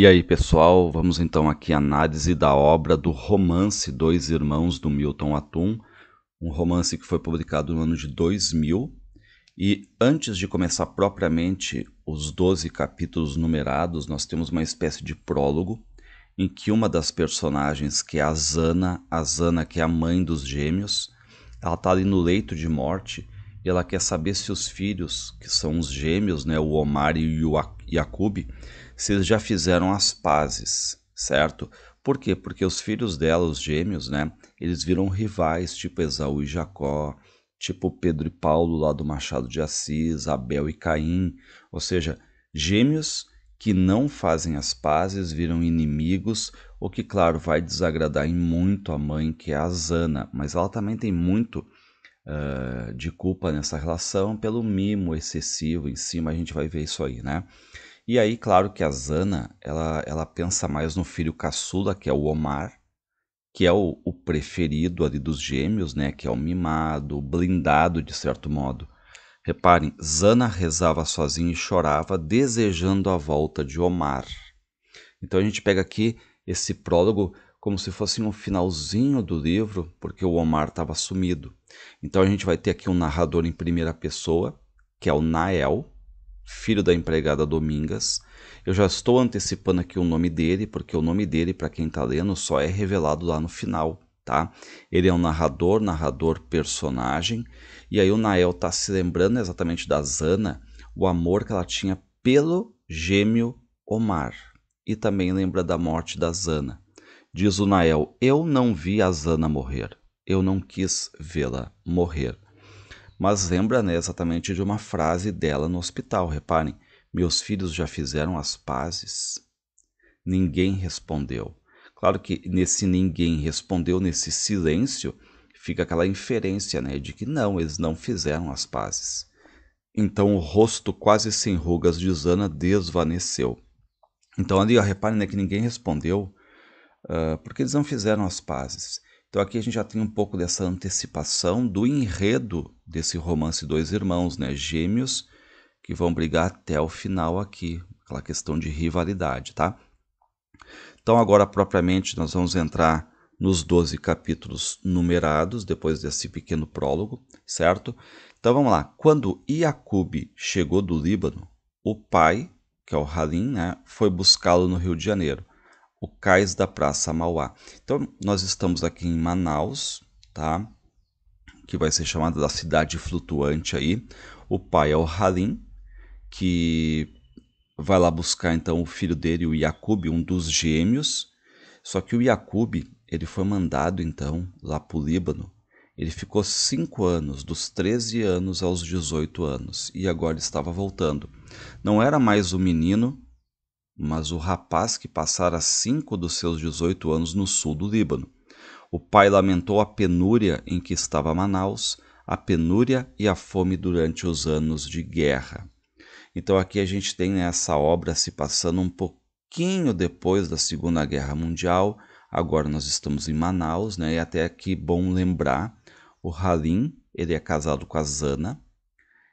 E aí, pessoal, vamos então aqui à análise da obra do romance Dois Irmãos do Milton Atum, um romance que foi publicado no ano de 2000. E antes de começar propriamente os 12 capítulos numerados, nós temos uma espécie de prólogo em que uma das personagens, que é a Zana, a Zana que é a mãe dos gêmeos, ela está ali no leito de morte e ela quer saber se os filhos, que são os gêmeos, né, o Omar e o Yacoub, se já fizeram as pazes, certo? Por quê? Porque os filhos dela, os gêmeos, né? Eles viram rivais, tipo Esaú e Jacó, tipo Pedro e Paulo lá do Machado de Assis, Abel e Caim. Ou seja, gêmeos que não fazem as pazes viram inimigos, o que, claro, vai desagradar em muito a mãe, que é a Zana, mas ela também tem muito uh, de culpa nessa relação pelo mimo excessivo em cima, a gente vai ver isso aí, né? E aí, claro que a Zana, ela, ela pensa mais no filho caçula, que é o Omar, que é o, o, preferido ali dos gêmeos, né? Que é o mimado, blindado de certo modo. Reparem, Zana rezava sozinha e chorava, desejando a volta de Omar. Então a gente pega aqui esse prólogo como se fosse um finalzinho do livro, porque o Omar estava sumido. Então a gente vai ter aqui um narrador em primeira pessoa, que é o Nael, filho da empregada Domingas. Eu já estou antecipando aqui o nome dele, porque o nome dele, para quem está lendo, só é revelado lá no final, tá? Ele é um narrador, narrador personagem, e aí o Nael está se lembrando exatamente da Zana, o amor que ela tinha pelo gêmeo Omar, e também lembra da morte da Zana. Diz o Nael: Eu não vi a Zana morrer. Eu não quis vê-la morrer mas lembra né, exatamente de uma frase dela no hospital. Reparem, meus filhos já fizeram as pazes? Ninguém respondeu. Claro que nesse ninguém respondeu, nesse silêncio, fica aquela inferência né, de que não, eles não fizeram as pazes. Então o rosto quase sem rugas de Zana desvaneceu. Então ali, ó, reparem né, que ninguém respondeu, uh, porque eles não fizeram as pazes. Então aqui a gente já tem um pouco dessa antecipação do enredo desse romance Dois Irmãos, né? Gêmeos que vão brigar até o final aqui, aquela questão de rivalidade, tá? Então agora propriamente nós vamos entrar nos 12 capítulos numerados depois desse pequeno prólogo, certo? Então vamos lá. Quando Iacube chegou do Líbano, o pai, que é o Halim, né, foi buscá-lo no Rio de Janeiro o cais da Praça Mauá. Então, nós estamos aqui em Manaus, tá? Que vai ser chamada da cidade flutuante aí. O pai é o Halim, que vai lá buscar então o filho dele, o Yakub, um dos gêmeos. Só que o Yakub, ele foi mandado então lá para o Líbano. Ele ficou cinco anos, dos 13 anos aos 18 anos, e agora estava voltando. Não era mais o menino mas o rapaz que passara cinco dos seus 18 anos no sul do Líbano. O pai lamentou a penúria em que estava Manaus, a penúria e a fome durante os anos de guerra. Então aqui a gente tem né, essa obra se passando um pouquinho depois da Segunda Guerra Mundial. Agora nós estamos em Manaus, né? E até aqui bom lembrar, o Halim, ele é casado com a Zana.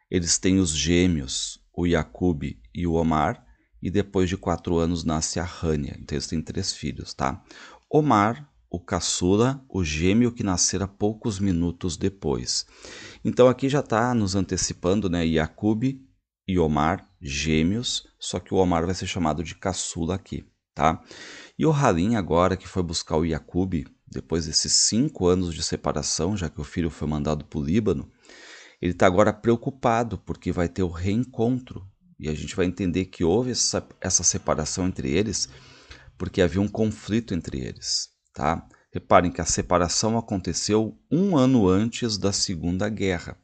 Eles têm os gêmeos, o Yakub e o Omar e depois de quatro anos nasce a Rania. Então eles têm três filhos, tá? Omar, o caçula, o gêmeo que nascera poucos minutos depois. Então aqui já está nos antecipando, né? Yakub e Omar, gêmeos, só que o Omar vai ser chamado de caçula aqui, tá? E o Halim agora que foi buscar o Yakub, depois desses cinco anos de separação, já que o filho foi mandado para o Líbano, ele está agora preocupado porque vai ter o reencontro e a gente vai entender que houve essa, essa separação entre eles porque havia um conflito entre eles, tá? Reparem que a separação aconteceu um ano antes da Segunda Guerra,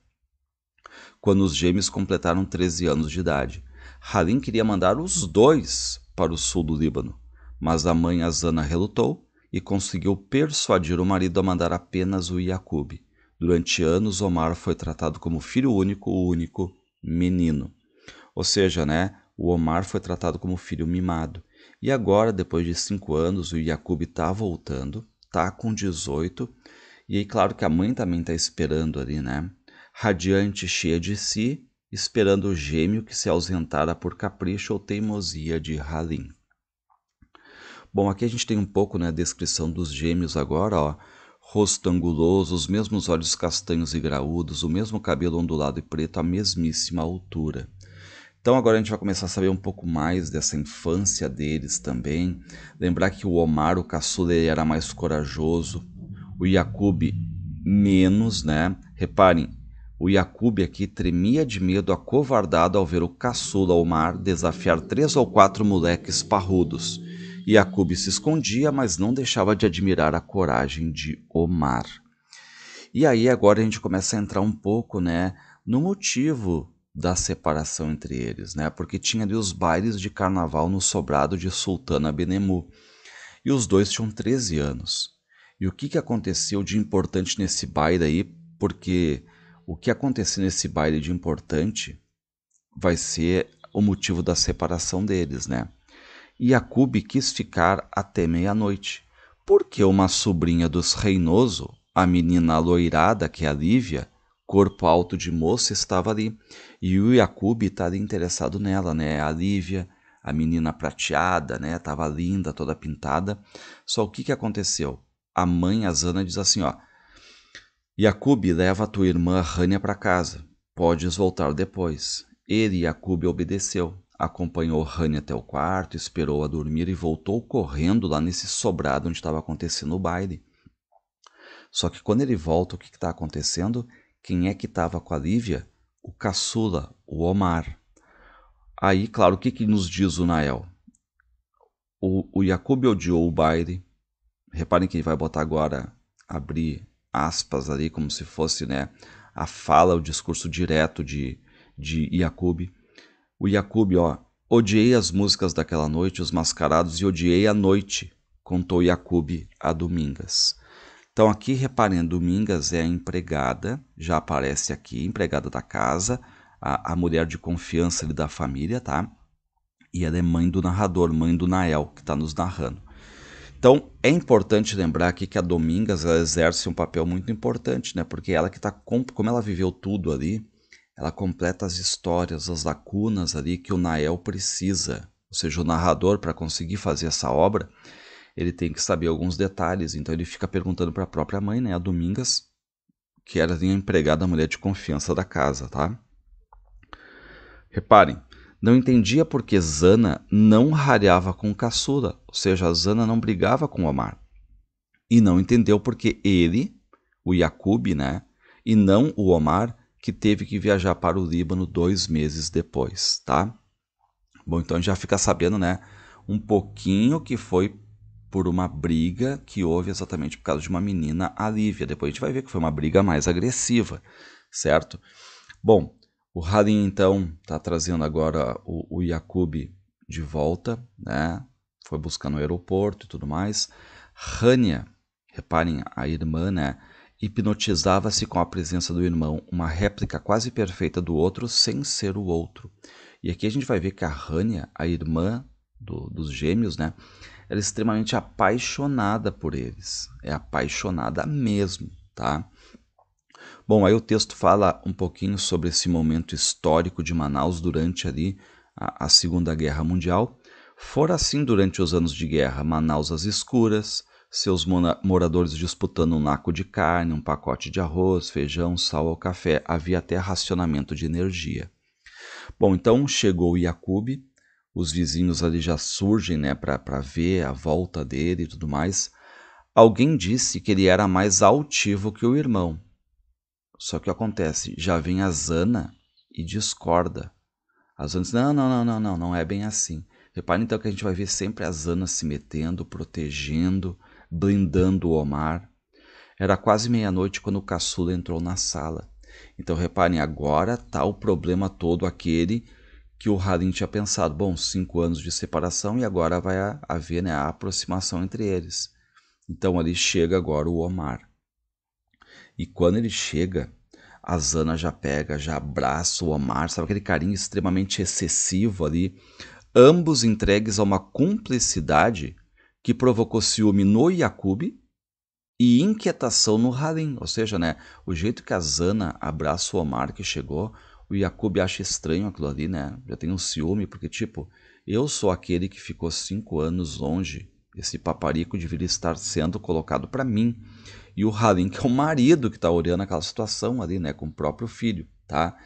quando os gêmeos completaram 13 anos de idade. Halim queria mandar os dois para o sul do Líbano, mas a mãe Azana relutou e conseguiu persuadir o marido a mandar apenas o Yacoub. Durante anos, Omar foi tratado como filho único, o único menino. Ou seja, né, o Omar foi tratado como filho mimado. E agora, depois de cinco anos, o Yakub está voltando, tá com 18. E aí, claro que a mãe também está esperando ali, né? Radiante, cheia de si, esperando o gêmeo que se ausentara por capricho ou teimosia de Halim. Bom, aqui a gente tem um pouco né, a descrição dos gêmeos agora, ó. Rosto anguloso, os mesmos olhos castanhos e graúdos, o mesmo cabelo ondulado e preto, a mesmíssima altura. Então agora a gente vai começar a saber um pouco mais dessa infância deles também. Lembrar que o Omar, o caçula, ele era mais corajoso. O Yakub menos, né? Reparem, o Yakub aqui tremia de medo acovardado ao ver o caçula Omar desafiar três ou quatro moleques parrudos. Yakub se escondia, mas não deixava de admirar a coragem de Omar. E aí agora a gente começa a entrar um pouco, né, no motivo da separação entre eles, né? Porque tinha ali os bailes de carnaval no sobrado de Sultana Benemu. E os dois tinham 13 anos. E o que, que aconteceu de importante nesse baile aí? Porque o que aconteceu nesse baile de importante vai ser o motivo da separação deles, né? E a Acube quis ficar até meia-noite, porque uma sobrinha dos Reinoso, a menina loirada que é a Lívia, corpo alto de moça estava ali. E o Yakub estava interessado nela, né? A Lívia, a menina prateada, né? estava linda, toda pintada. Só o que, que aconteceu? A mãe, a Zana, diz assim, ó. Yakub, leva a tua irmã Rania para casa. Podes voltar depois. Ele, Yakub, obedeceu. Acompanhou Rania até o quarto, esperou-a dormir e voltou correndo lá nesse sobrado onde estava acontecendo o baile. Só que quando ele volta, o que está acontecendo? Quem é que estava com a Lívia? O caçula, o Omar. Aí, claro, o que, que nos diz o Nael? O, o Jacob odiou o baile. Reparem que ele vai botar agora, abrir aspas ali, como se fosse né, a fala, o discurso direto de, de Jacob. O Jacob, ó, odiei as músicas daquela noite, os mascarados, e odiei a noite, contou Jacob a Domingas. Então, aqui reparem, Domingas é a empregada, já aparece aqui, empregada da casa, a, a mulher de confiança ali da família, tá? E ela é mãe do narrador, mãe do Nael, que está nos narrando. Então, é importante lembrar aqui que a Domingas exerce um papel muito importante, né? Porque ela que está, como ela viveu tudo ali, ela completa as histórias, as lacunas ali que o Nael precisa. Ou seja, o narrador, para conseguir fazer essa obra, ele tem que saber alguns detalhes, então ele fica perguntando para a própria mãe, né, a Domingas, que era a empregada, a mulher de confiança da casa, tá? Reparem, não entendia porque Zana não rareava com Caçula, ou seja, Zana não brigava com Omar. E não entendeu porque ele, o Yakub, né, e não o Omar, que teve que viajar para o Líbano dois meses depois, tá? Bom, então a gente já fica sabendo, né, um pouquinho que foi por uma briga que houve exatamente por causa de uma menina, a Lívia. Depois a gente vai ver que foi uma briga mais agressiva, certo? Bom, o Halim então está trazendo agora o, o Yakub de volta, né? Foi buscar no aeroporto e tudo mais. Rania, reparem, a irmã, né? Hipnotizava-se com a presença do irmão, uma réplica quase perfeita do outro sem ser o outro. E aqui a gente vai ver que a Rania, a irmã do, dos gêmeos, né? ela é extremamente apaixonada por eles. É apaixonada mesmo, tá? Bom, aí o texto fala um pouquinho sobre esse momento histórico de Manaus durante ali a, a Segunda Guerra Mundial. Fora assim durante os anos de guerra, Manaus às escuras, seus moradores disputando um naco de carne, um pacote de arroz, feijão, sal ou café. Havia até racionamento de energia. Bom, então chegou Iacube, os vizinhos ali já surgem, né, para ver a volta dele e tudo mais. Alguém disse que ele era mais altivo que o irmão. Só que acontece, já vem a Zana e discorda. A Zana diz: não, não, não, não, não, não é bem assim. reparem então que a gente vai ver sempre a Zana se metendo, protegendo, blindando o Omar. Era quase meia-noite quando o caçula entrou na sala. Então reparem, agora tá o problema todo aquele que o Halim tinha pensado, bom, cinco anos de separação e agora vai haver né, a aproximação entre eles. Então ali chega agora o Omar. E quando ele chega, a Zana já pega, já abraça o Omar, sabe aquele carinho extremamente excessivo ali, ambos entregues a uma cumplicidade que provocou ciúme no Yakub e inquietação no Halim, ou seja, né, o jeito que a Zana abraça o Omar que chegou o Jacob acha estranho aquilo ali, né? Já tem um ciúme, porque, tipo, eu sou aquele que ficou cinco anos longe. Esse paparico deveria estar sendo colocado para mim. E o Halim, que é o marido que está olhando aquela situação ali, né? Com o próprio filho, tá?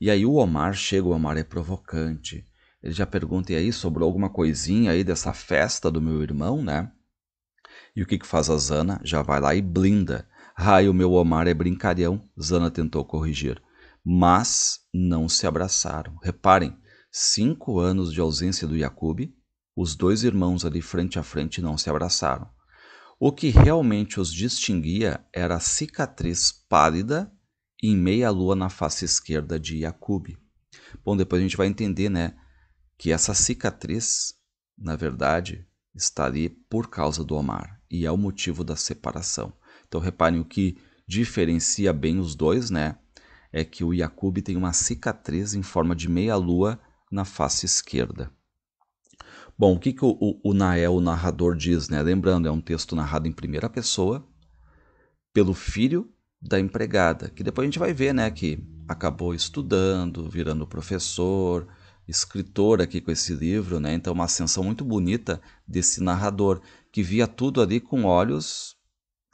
E aí o Omar chega, o Omar é provocante. Ele já pergunta, e aí, sobrou alguma coisinha aí dessa festa do meu irmão, né? E o que, que faz a Zana? Já vai lá e blinda. Ai, o meu Omar é brincalhão, Zana tentou corrigir mas não se abraçaram. Reparem, cinco anos de ausência do Jacob, os dois irmãos ali frente a frente não se abraçaram. O que realmente os distinguia era a cicatriz pálida em meia lua na face esquerda de Jacob. Bom, depois a gente vai entender, né, que essa cicatriz, na verdade, está ali por causa do Omar e é o motivo da separação. Então reparem o que diferencia bem os dois, né? é que o Yakub tem uma cicatriz em forma de meia-lua na face esquerda. Bom, o que, que o, o, o Nael, o narrador, diz? Né? Lembrando, é um texto narrado em primeira pessoa pelo filho da empregada, que depois a gente vai ver né, que acabou estudando, virando professor, escritor aqui com esse livro. Né? Então, uma ascensão muito bonita desse narrador, que via tudo ali com olhos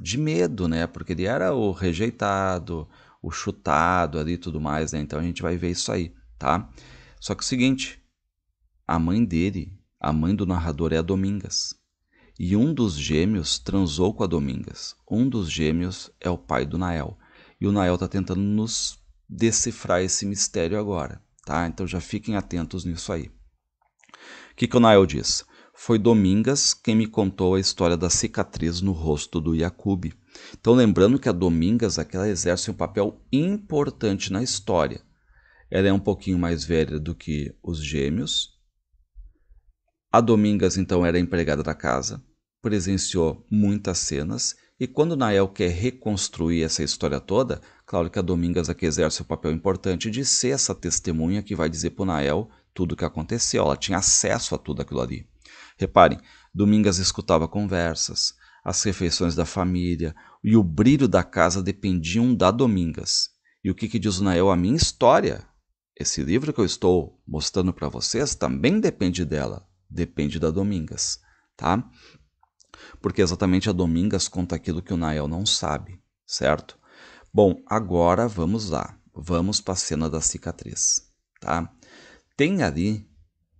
de medo, né? porque ele era o rejeitado, o chutado ali e tudo mais, né? Então a gente vai ver isso aí, tá? Só que é o seguinte, a mãe dele, a mãe do narrador é a Domingas. E um dos gêmeos transou com a Domingas. Um dos gêmeos é o pai do Nael. E o Nael está tentando nos decifrar esse mistério agora, tá? Então já fiquem atentos nisso aí. O que, que o Nael diz? foi Domingas quem me contou a história da cicatriz no rosto do Yacube. Então, lembrando que a Domingas aquela exerce um papel importante na história. Ela é um pouquinho mais velha do que os gêmeos. A Domingas, então, era empregada da casa, presenciou muitas cenas, e quando Nael quer reconstruir essa história toda, claro que a Domingas aqui é exerce o um papel importante de ser essa testemunha que vai dizer para Nael tudo o que aconteceu. Ela tinha acesso a tudo aquilo ali. Reparem, Domingas escutava conversas, as refeições da família e o brilho da casa dependiam da Domingas. E o que, que diz o Nael? A minha história. Esse livro que eu estou mostrando para vocês também depende dela, depende da Domingas, tá? Porque exatamente a Domingas conta aquilo que o Nael não sabe, certo? Bom, agora vamos lá. Vamos para a cena da cicatriz, tá? Tem ali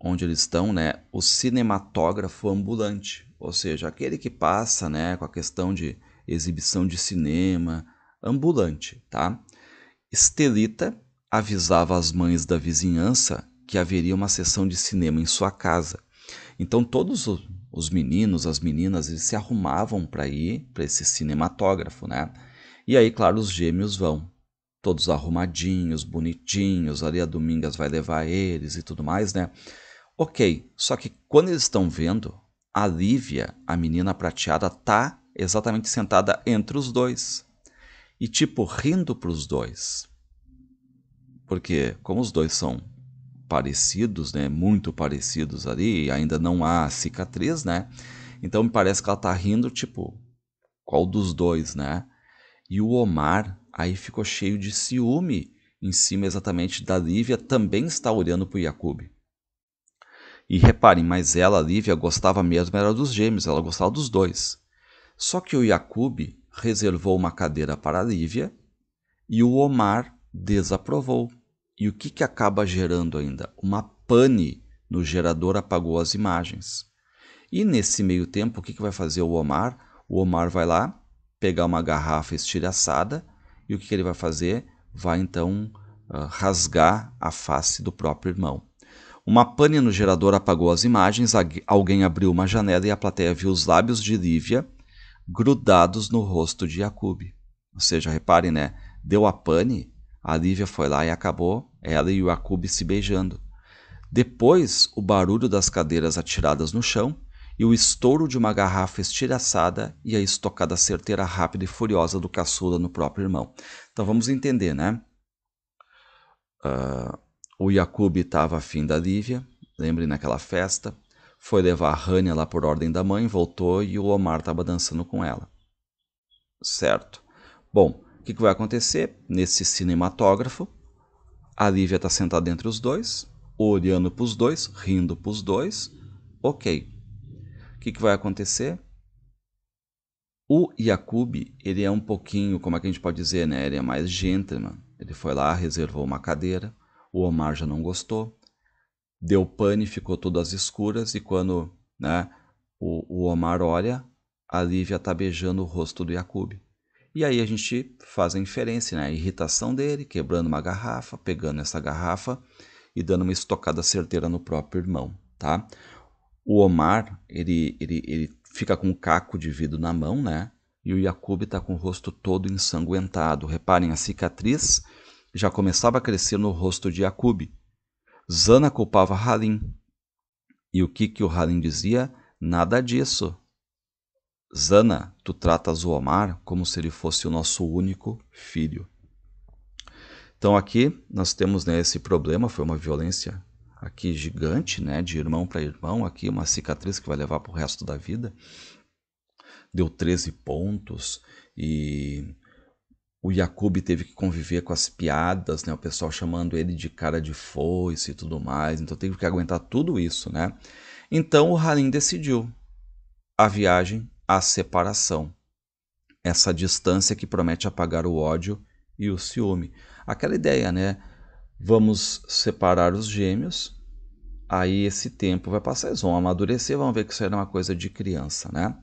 onde eles estão, né, o cinematógrafo ambulante, ou seja, aquele que passa, né, com a questão de exibição de cinema ambulante, tá? Estelita avisava as mães da vizinhança que haveria uma sessão de cinema em sua casa. Então todos os meninos, as meninas, eles se arrumavam para ir para esse cinematógrafo, né? E aí, claro, os gêmeos vão, todos arrumadinhos, bonitinhos, ali a Domingas vai levar eles e tudo mais, né? Ok, só que quando eles estão vendo, a Lívia, a menina prateada, tá exatamente sentada entre os dois. E tipo, rindo para os dois. Porque como os dois são parecidos, né, muito parecidos ali, ainda não há cicatriz, né? Então me parece que ela tá rindo, tipo, qual dos dois, né? E o Omar aí ficou cheio de ciúme em cima exatamente da Lívia, também está olhando para o Yakub. E reparem, mas ela, Lívia, gostava mesmo era dos gêmeos, ela gostava dos dois. Só que o Yakub reservou uma cadeira para a Lívia e o Omar desaprovou. E o que, que acaba gerando ainda? Uma pane no gerador apagou as imagens. E nesse meio tempo, o que, que vai fazer o Omar? O Omar vai lá pegar uma garrafa estilhaçada e o que, que ele vai fazer? Vai então ah, rasgar a face do próprio irmão. Uma pane no gerador apagou as imagens, alguém abriu uma janela e a plateia viu os lábios de Lívia grudados no rosto de Yakub. Ou seja, reparem, né? Deu a pane, a Lívia foi lá e acabou ela e o se beijando. Depois, o barulho das cadeiras atiradas no chão e o estouro de uma garrafa estilhaçada e a estocada certeira, rápida e furiosa do caçula no próprio irmão. Então vamos entender, né? Uh, o Yakub estava afim da Lívia, lembrem naquela festa. Foi levar a Rania lá por ordem da mãe, voltou e o Omar estava dançando com ela. Certo. Bom, o que, que vai acontecer? Nesse cinematógrafo, a Lívia está sentada entre os dois, olhando para os dois, rindo para os dois. Ok. O que, que vai acontecer? O Yakub, ele é um pouquinho, como é que a gente pode dizer, né? Ele é mais gentleman. Ele foi lá, reservou uma cadeira o Omar já não gostou. Deu pane, ficou tudo às escuras e quando né, o, o Omar olha, a Lívia tá beijando o rosto do Yakub. E aí a gente faz a inferência, né? A irritação dele, quebrando uma garrafa, pegando essa garrafa e dando uma estocada certeira no próprio irmão, tá? O Omar, ele, ele, ele fica com um caco de vidro na mão, né? E o Yakub está com o rosto todo ensanguentado. Reparem a cicatriz já começava a crescer no rosto de Acube. Zana culpava Halim. E o que, que o Halim dizia? Nada disso. Zana, tu tratas o Omar como se ele fosse o nosso único filho. Então aqui nós temos né, esse problema, foi uma violência aqui gigante, né, de irmão para irmão, aqui uma cicatriz que vai levar para o resto da vida. Deu 13 pontos e o Jacob teve que conviver com as piadas, né? O pessoal chamando ele de cara de foice e tudo mais. Então teve que aguentar tudo isso, né? Então o Halim decidiu a viagem, a separação. Essa distância que promete apagar o ódio e o ciúme. Aquela ideia, né? Vamos separar os gêmeos. Aí esse tempo vai passar, eles vão amadurecer, vão ver que isso era uma coisa de criança, né?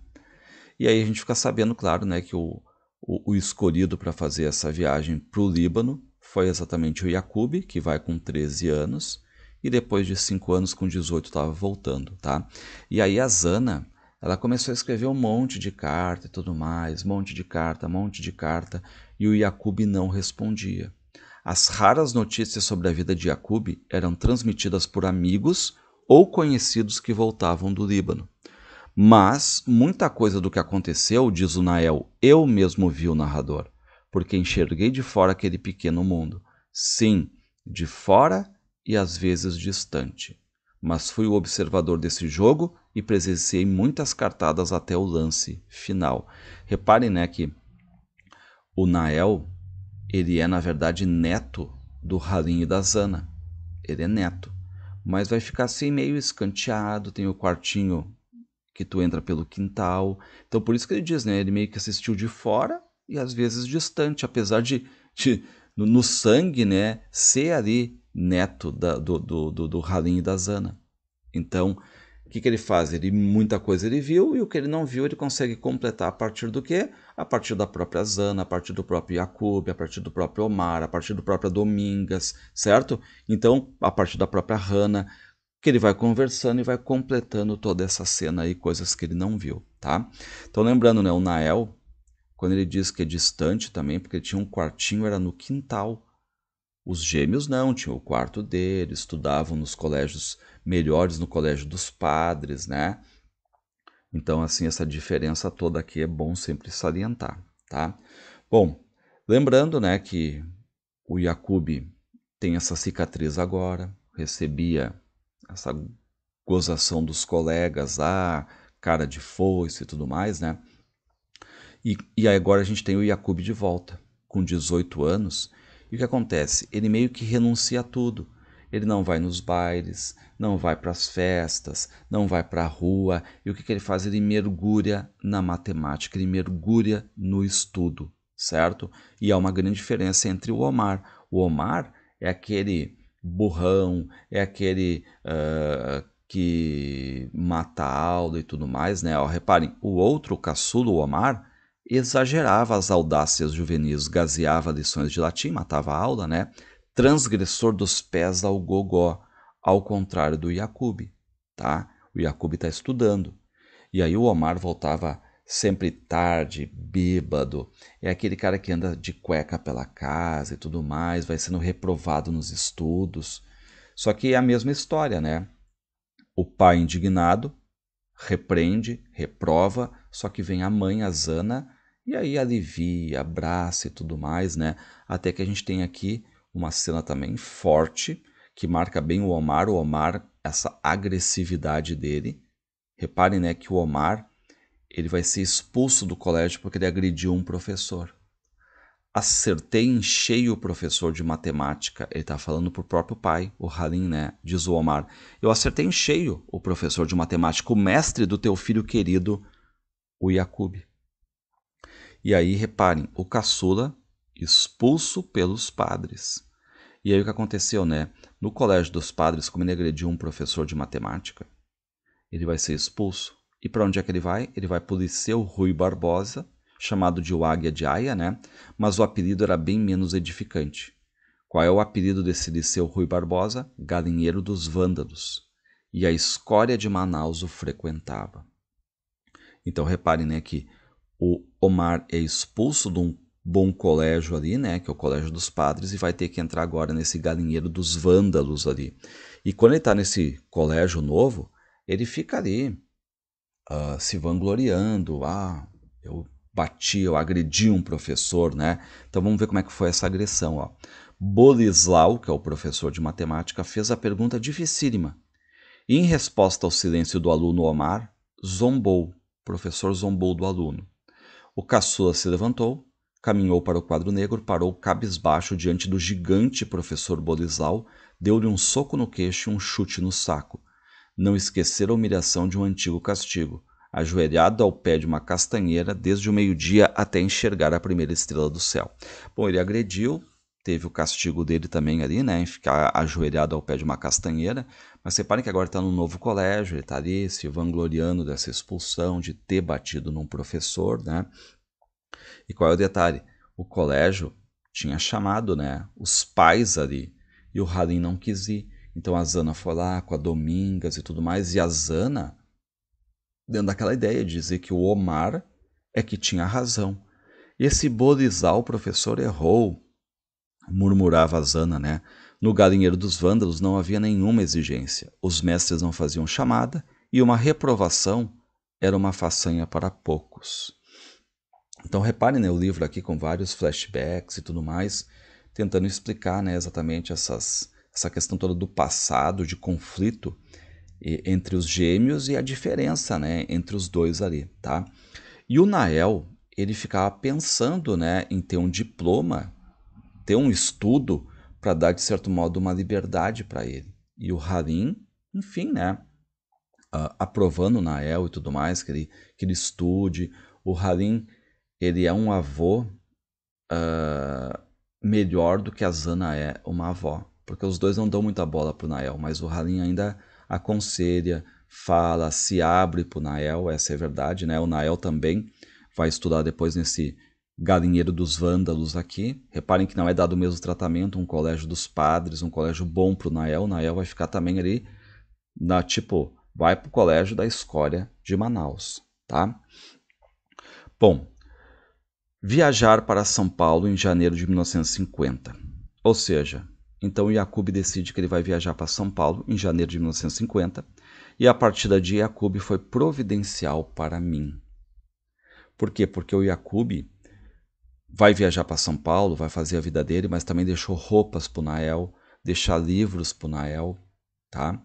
E aí a gente fica sabendo, claro, né, que o o, o escolhido para fazer essa viagem para o Líbano foi exatamente o Yakub, que vai com 13 anos, e depois de 5 anos, com 18, estava voltando, tá? E aí a Zana, ela começou a escrever um monte de carta e tudo mais, monte de carta, monte de carta, e o Yakub não respondia. As raras notícias sobre a vida de Yakub eram transmitidas por amigos ou conhecidos que voltavam do Líbano. Mas muita coisa do que aconteceu, diz o Nael, eu mesmo vi o narrador, porque enxerguei de fora aquele pequeno mundo. Sim, de fora e às vezes distante. Mas fui o observador desse jogo e presenciei muitas cartadas até o lance final. Reparem, né, que o Nael, ele é na verdade neto do Ralinho e da Zana. Ele é neto, mas vai ficar assim meio escanteado, tem o quartinho que tu entra pelo quintal. Então por isso que ele diz, né? Ele meio que assistiu de fora e às vezes distante, apesar de, de no, no, sangue, né, ser ali neto da, do, do, do, do Halim e da Zana. Então, o que, que ele faz? Ele muita coisa ele viu e o que ele não viu ele consegue completar a partir do quê? A partir da própria Zana, a partir do próprio Yakub, a partir do próprio Omar, a partir do próprio Domingas, certo? Então, a partir da própria Hannah que ele vai conversando e vai completando toda essa cena aí, coisas que ele não viu, tá? Então lembrando, né, o Nael, quando ele diz que é distante também, porque ele tinha um quartinho, era no quintal. Os gêmeos não, tinham o quarto dele, estudavam nos colégios melhores, no colégio dos padres, né? Então, assim, essa diferença toda aqui é bom sempre salientar, tá? Bom, lembrando, né, que o Jacob tem essa cicatriz agora, recebia essa gozação dos colegas lá, cara de foice e tudo mais, né? E, e agora a gente tem o Yakub de volta, com 18 anos. E o que acontece? Ele meio que renuncia a tudo. Ele não vai nos bailes, não vai para as festas, não vai para a rua. E o que, que ele faz? Ele mergulha na matemática, ele mergulha no estudo, certo? E há uma grande diferença entre o Omar. O Omar é aquele burrão, é aquele uh, que mata a aula e tudo mais, né? Ó, reparem, o outro, o caçulo, o Omar, exagerava as audácias juvenis, gazeava lições de latim, matava a aula, né? Transgressor dos pés ao gogó, ao contrário do Yacube, tá? O Yacube está estudando. E aí o Omar voltava sempre tarde, bêbado, é aquele cara que anda de cueca pela casa e tudo mais, vai sendo reprovado nos estudos. Só que é a mesma história, né? O pai indignado repreende, reprova, só que vem a mãe, a Zana, e aí alivia, abraça e tudo mais, né? Até que a gente tem aqui uma cena também forte que marca bem o Omar, o Omar, essa agressividade dele. Reparem, né, que o Omar ele vai ser expulso do colégio porque ele agrediu um professor. Acertei em cheio o professor de matemática. Ele está falando para o próprio pai, o Halim, né? Diz o Omar. Eu acertei em cheio o professor de matemática, o mestre do teu filho querido, o Yakub. E aí, reparem, o caçula expulso pelos padres. E aí o que aconteceu, né? No colégio dos padres, como ele agrediu um professor de matemática, ele vai ser expulso e para onde é que ele vai? Ele vai para o Liceu Rui Barbosa, chamado de o Águia de Aia, né? mas o apelido era bem menos edificante. Qual é o apelido desse Liceu Rui Barbosa? Galinheiro dos Vândalos. E a escória de Manaus o frequentava. Então reparem né, que o Omar é expulso de um bom colégio ali, né, que é o colégio dos padres, e vai ter que entrar agora nesse galinheiro dos vândalos ali. E quando ele está nesse colégio novo, ele fica ali uh, se vangloriando. Ah, eu bati, eu agredi um professor, né? Então vamos ver como é que foi essa agressão. Ó. Bolislau, que é o professor de matemática, fez a pergunta dificílima. E, em resposta ao silêncio do aluno Omar, zombou. O professor zombou do aluno. O caçula se levantou, caminhou para o quadro negro, parou cabisbaixo diante do gigante professor Bolislau, deu-lhe um soco no queixo e um chute no saco não esquecer a humilhação de um antigo castigo, ajoelhado ao pé de uma castanheira desde o meio-dia até enxergar a primeira estrela do céu. Bom, ele agrediu, teve o castigo dele também ali, né, em ficar ajoelhado ao pé de uma castanheira, mas reparem que agora está no novo colégio, ele está ali se vangloriando dessa expulsão, de ter batido num professor, né, e qual é o detalhe? O colégio tinha chamado, né, os pais ali, e o Halim não quis ir, então a Zana foi lá com a Domingas e tudo mais, e a Zana, dentro daquela ideia de dizer que o Omar é que tinha razão. Esse Borizal, professor, errou, murmurava a Zana, né? No galinheiro dos vândalos não havia nenhuma exigência. Os mestres não faziam chamada e uma reprovação era uma façanha para poucos. Então reparem né, o livro aqui com vários flashbacks e tudo mais, tentando explicar né, exatamente essas essa questão toda do passado, de conflito entre os gêmeos e a diferença né, entre os dois ali, tá? E o Nael, ele ficava pensando né, em ter um diploma, ter um estudo para dar, de certo modo, uma liberdade para ele. E o Harim, enfim, né? Uh, aprovando o Nael e tudo mais, que ele, que ele estude. O Harim, ele é um avô uh, melhor do que a Zana é uma avó porque os dois não dão muita bola para o Nael, mas o Halim ainda aconselha, fala, se abre para o Nael, essa é verdade, né? O Nael também vai estudar depois nesse galinheiro dos vândalos aqui. Reparem que não é dado o mesmo tratamento, um colégio dos padres, um colégio bom para o Nael. O Nael vai ficar também ali, na tipo, vai para o colégio da escória de Manaus, tá? Bom, viajar para São Paulo em janeiro de 1950, ou seja, então Jacob decide que ele vai viajar para São Paulo em janeiro de 1950, e a partida de Jacob foi providencial para mim. Por quê? Porque o Jacob vai viajar para São Paulo, vai fazer a vida dele, mas também deixou roupas para Nael, deixar livros para Nael, tá?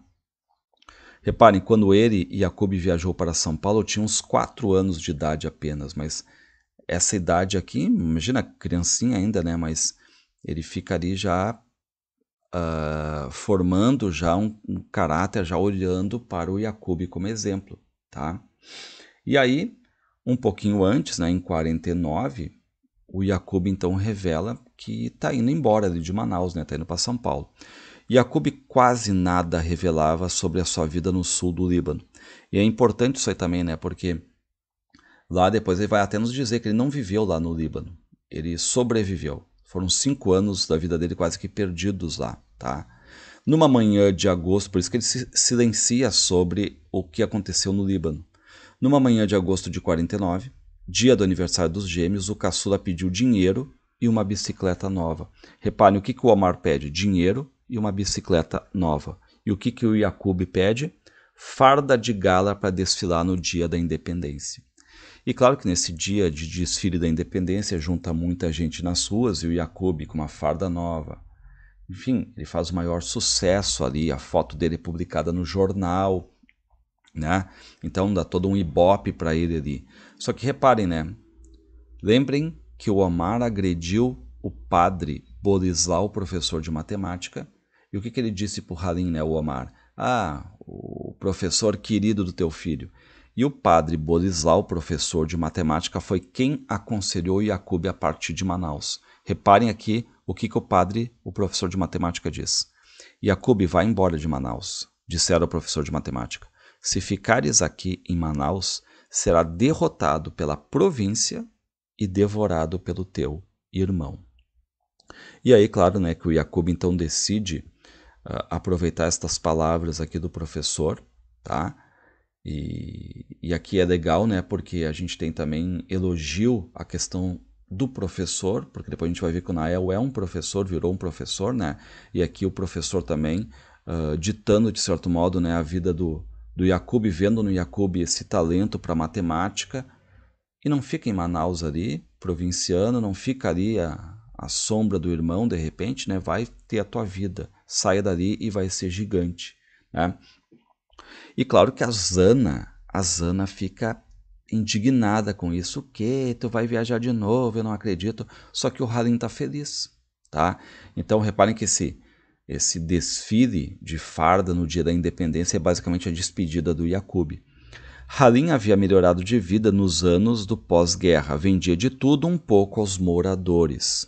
Reparem, quando ele e Jacob viajou para São Paulo, eu tinha uns 4 anos de idade apenas, mas essa idade aqui, imagina, criancinha ainda, né? Mas ele ficaria já uh, formando já um, um, caráter, já olhando para o Jacob como exemplo, tá? E aí, um pouquinho antes, né, em 49, o Jacob então revela que está indo embora de Manaus, né? Está indo para São Paulo. Jacob quase nada revelava sobre a sua vida no sul do Líbano. E é importante isso aí também, né? Porque lá depois ele vai até nos dizer que ele não viveu lá no Líbano, ele sobreviveu. Foram cinco anos da vida dele quase que perdidos lá, tá? Numa manhã de agosto, por isso que ele se silencia sobre o que aconteceu no Líbano. Numa manhã de agosto de 49, dia do aniversário dos gêmeos, o caçula pediu dinheiro e uma bicicleta nova. Reparem o que, que o Omar pede: dinheiro e uma bicicleta nova. E o que, que o Yakub pede? Farda de gala para desfilar no dia da independência. E claro que nesse dia de desfile da independência junta muita gente nas ruas e o Jacob com uma farda nova. Enfim, ele faz o maior sucesso ali, a foto dele é publicada no jornal, né? Então dá todo um ibope para ele ali. Só que reparem, né? Lembrem que o Omar agrediu o padre Borislau, professor de matemática, e o que, que ele disse para o Halim, né, o Omar? Ah, o professor querido do teu filho. E o padre Borislau, professor de matemática, foi quem aconselhou Jacob a partir de Manaus. Reparem aqui o que, que o padre, o professor de matemática, diz. Jacob, vai embora de Manaus, disseram o professor de matemática. Se ficares aqui em Manaus, será derrotado pela província e devorado pelo teu irmão. E aí, claro, né, que o Jacob então decide uh, aproveitar estas palavras aqui do professor, tá? E, e aqui é legal, né? Porque a gente tem também elogio à questão do professor, porque depois a gente vai ver que o Nael é um professor, virou um professor, né? E aqui o professor também uh, ditando, de certo modo, né, a vida do, do Jacob, vendo no Jacob esse talento para matemática, e não fica em Manaus ali, provinciano, não fica ali a, a sombra do irmão, de repente, né? Vai ter a tua vida, saia dali e vai ser gigante, né? E claro que a Zana, a Zana fica indignada com isso. O que? Tu vai viajar de novo? Eu não acredito. Só que o Halim está feliz, tá? Então reparem que esse esse desfile de farda no dia da independência é basicamente a despedida do Yakub. Halim havia melhorado de vida nos anos do pós-guerra, vendia de tudo um pouco aos moradores.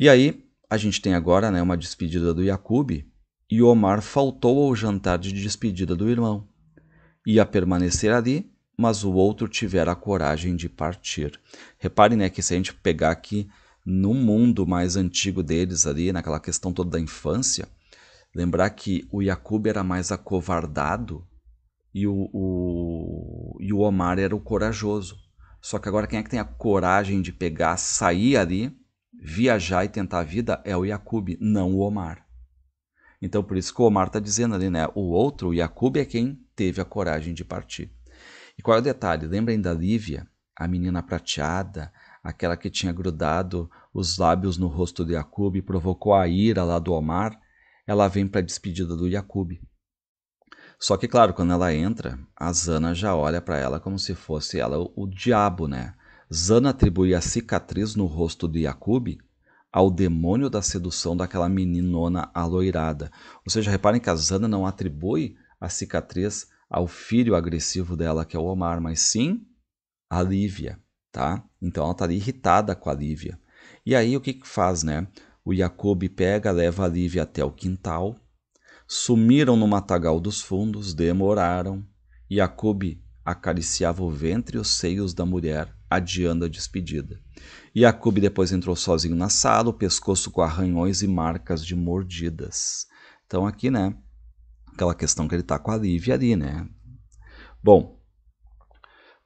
E aí, a gente tem agora né, uma despedida do Yakub, e Omar faltou ao jantar de despedida do irmão. Ia permanecer ali, mas o outro tivera a coragem de partir. Reparem né, que se a gente pegar aqui no mundo mais antigo deles, ali, naquela questão toda da infância, lembrar que o Yakub era mais acovardado e o, o, e o Omar era o corajoso. Só que agora quem é que tem a coragem de pegar, sair ali, viajar e tentar a vida é o Yakub, não o Omar. Então, por isso que o Omar está dizendo ali, né? O outro, o Yacube, é quem teve a coragem de partir. E qual é o detalhe? Lembrem da Lívia, a menina prateada, aquela que tinha grudado os lábios no rosto de Yacube e provocou a ira lá do Omar. Ela vem para a despedida do Yacube. Só que, claro, quando ela entra, a Zana já olha para ela como se fosse ela o, o diabo, né? Zana atribui a cicatriz no rosto de Yacube ao demônio da sedução daquela meninona aloirada. Ou seja, reparem que a Zana não atribui a cicatriz ao filho agressivo dela, que é o Omar, mas sim a Lívia, tá? Então ela está ali irritada com a Lívia. E aí o que, que faz, né? O Jacob pega, leva a Lívia até o quintal, sumiram no matagal dos fundos, demoraram. Jacob acariciava o ventre e os seios da mulher adiando a despedida. Yakub depois entrou sozinho na sala, o pescoço com arranhões e marcas de mordidas. Então aqui, né? Aquela questão que ele está com a Lívia ali, né? Bom,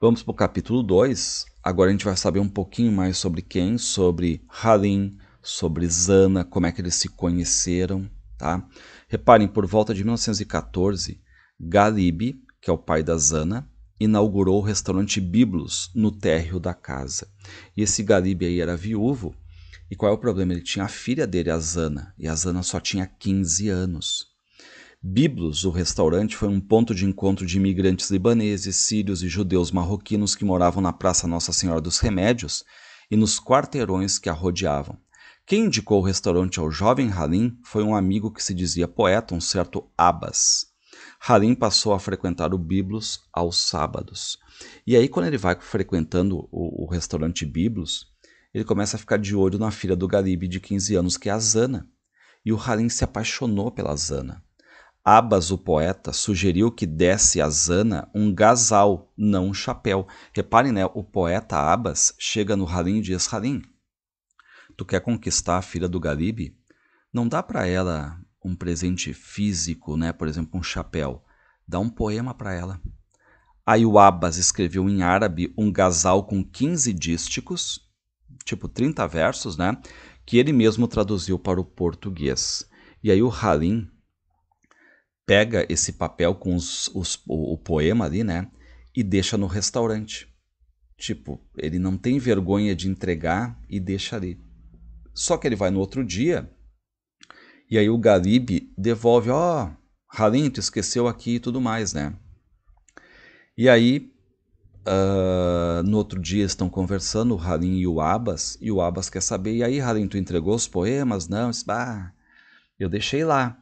vamos pro capítulo 2. Agora a gente vai saber um pouquinho mais sobre quem, sobre Halim, sobre Zana, como é que eles se conheceram, tá? Reparem, por volta de 1914, Galib que é o pai da Zana, inaugurou o restaurante Biblos no térreo da casa. E esse Galibe aí era viúvo. E qual é o problema? Ele tinha a filha dele, a Zana, e a Zana só tinha 15 anos. Biblos, o restaurante, foi um ponto de encontro de imigrantes libaneses, sírios e judeus marroquinos que moravam na Praça Nossa Senhora dos Remédios e nos quarteirões que a rodeavam. Quem indicou o restaurante ao jovem Halim foi um amigo que se dizia poeta, um certo Abbas. Harim passou a frequentar o Biblos aos sábados. E aí, quando ele vai frequentando o, o restaurante Biblos, ele começa a ficar de olho na filha do Garibe de 15 anos, que é a Zana. E o Harim se apaixonou pela Zana. Abas, o poeta, sugeriu que desse a Zana um gazal, não um chapéu. Reparem, né? O poeta Abas chega no Harim e diz: Harim, tu quer conquistar a filha do Garibe? Não dá para ela um presente físico, né? por exemplo, um chapéu. Dá um poema para ela. Aí o Abbas escreveu em árabe um gazal com 15 dísticos, tipo 30 versos, né? que ele mesmo traduziu para o português. E aí o Halim pega esse papel com os, os, o, o poema ali, né? E deixa no restaurante. Tipo, ele não tem vergonha de entregar e deixa ali. Só que ele vai no outro dia e aí o Garibe devolve, ó, oh, tu esqueceu aqui e tudo mais, né? E aí, uh, no outro dia estão conversando o Harim e o Abas, e o Abas quer saber, e aí Harim, tu entregou os poemas? Não, disse, bah, eu deixei lá,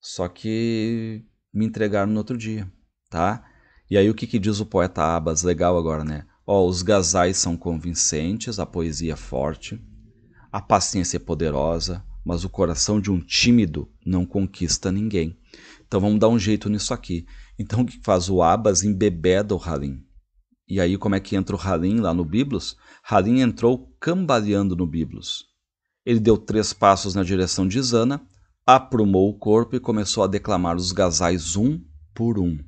só que me entregaram no outro dia, tá? E aí o que, que diz o poeta Abas, legal agora, né? Ó, oh, os gazais são convincentes, a poesia é forte, a paciência é poderosa, mas o coração de um tímido não conquista ninguém. Então vamos dar um jeito nisso aqui. Então o que faz o Abas embebeda o Halim? E aí como é que entra o Halim lá no Biblos? Halim entrou cambaleando no Biblos. Ele deu três passos na direção de Isana, aprumou o corpo e começou a declamar os gazais um por um.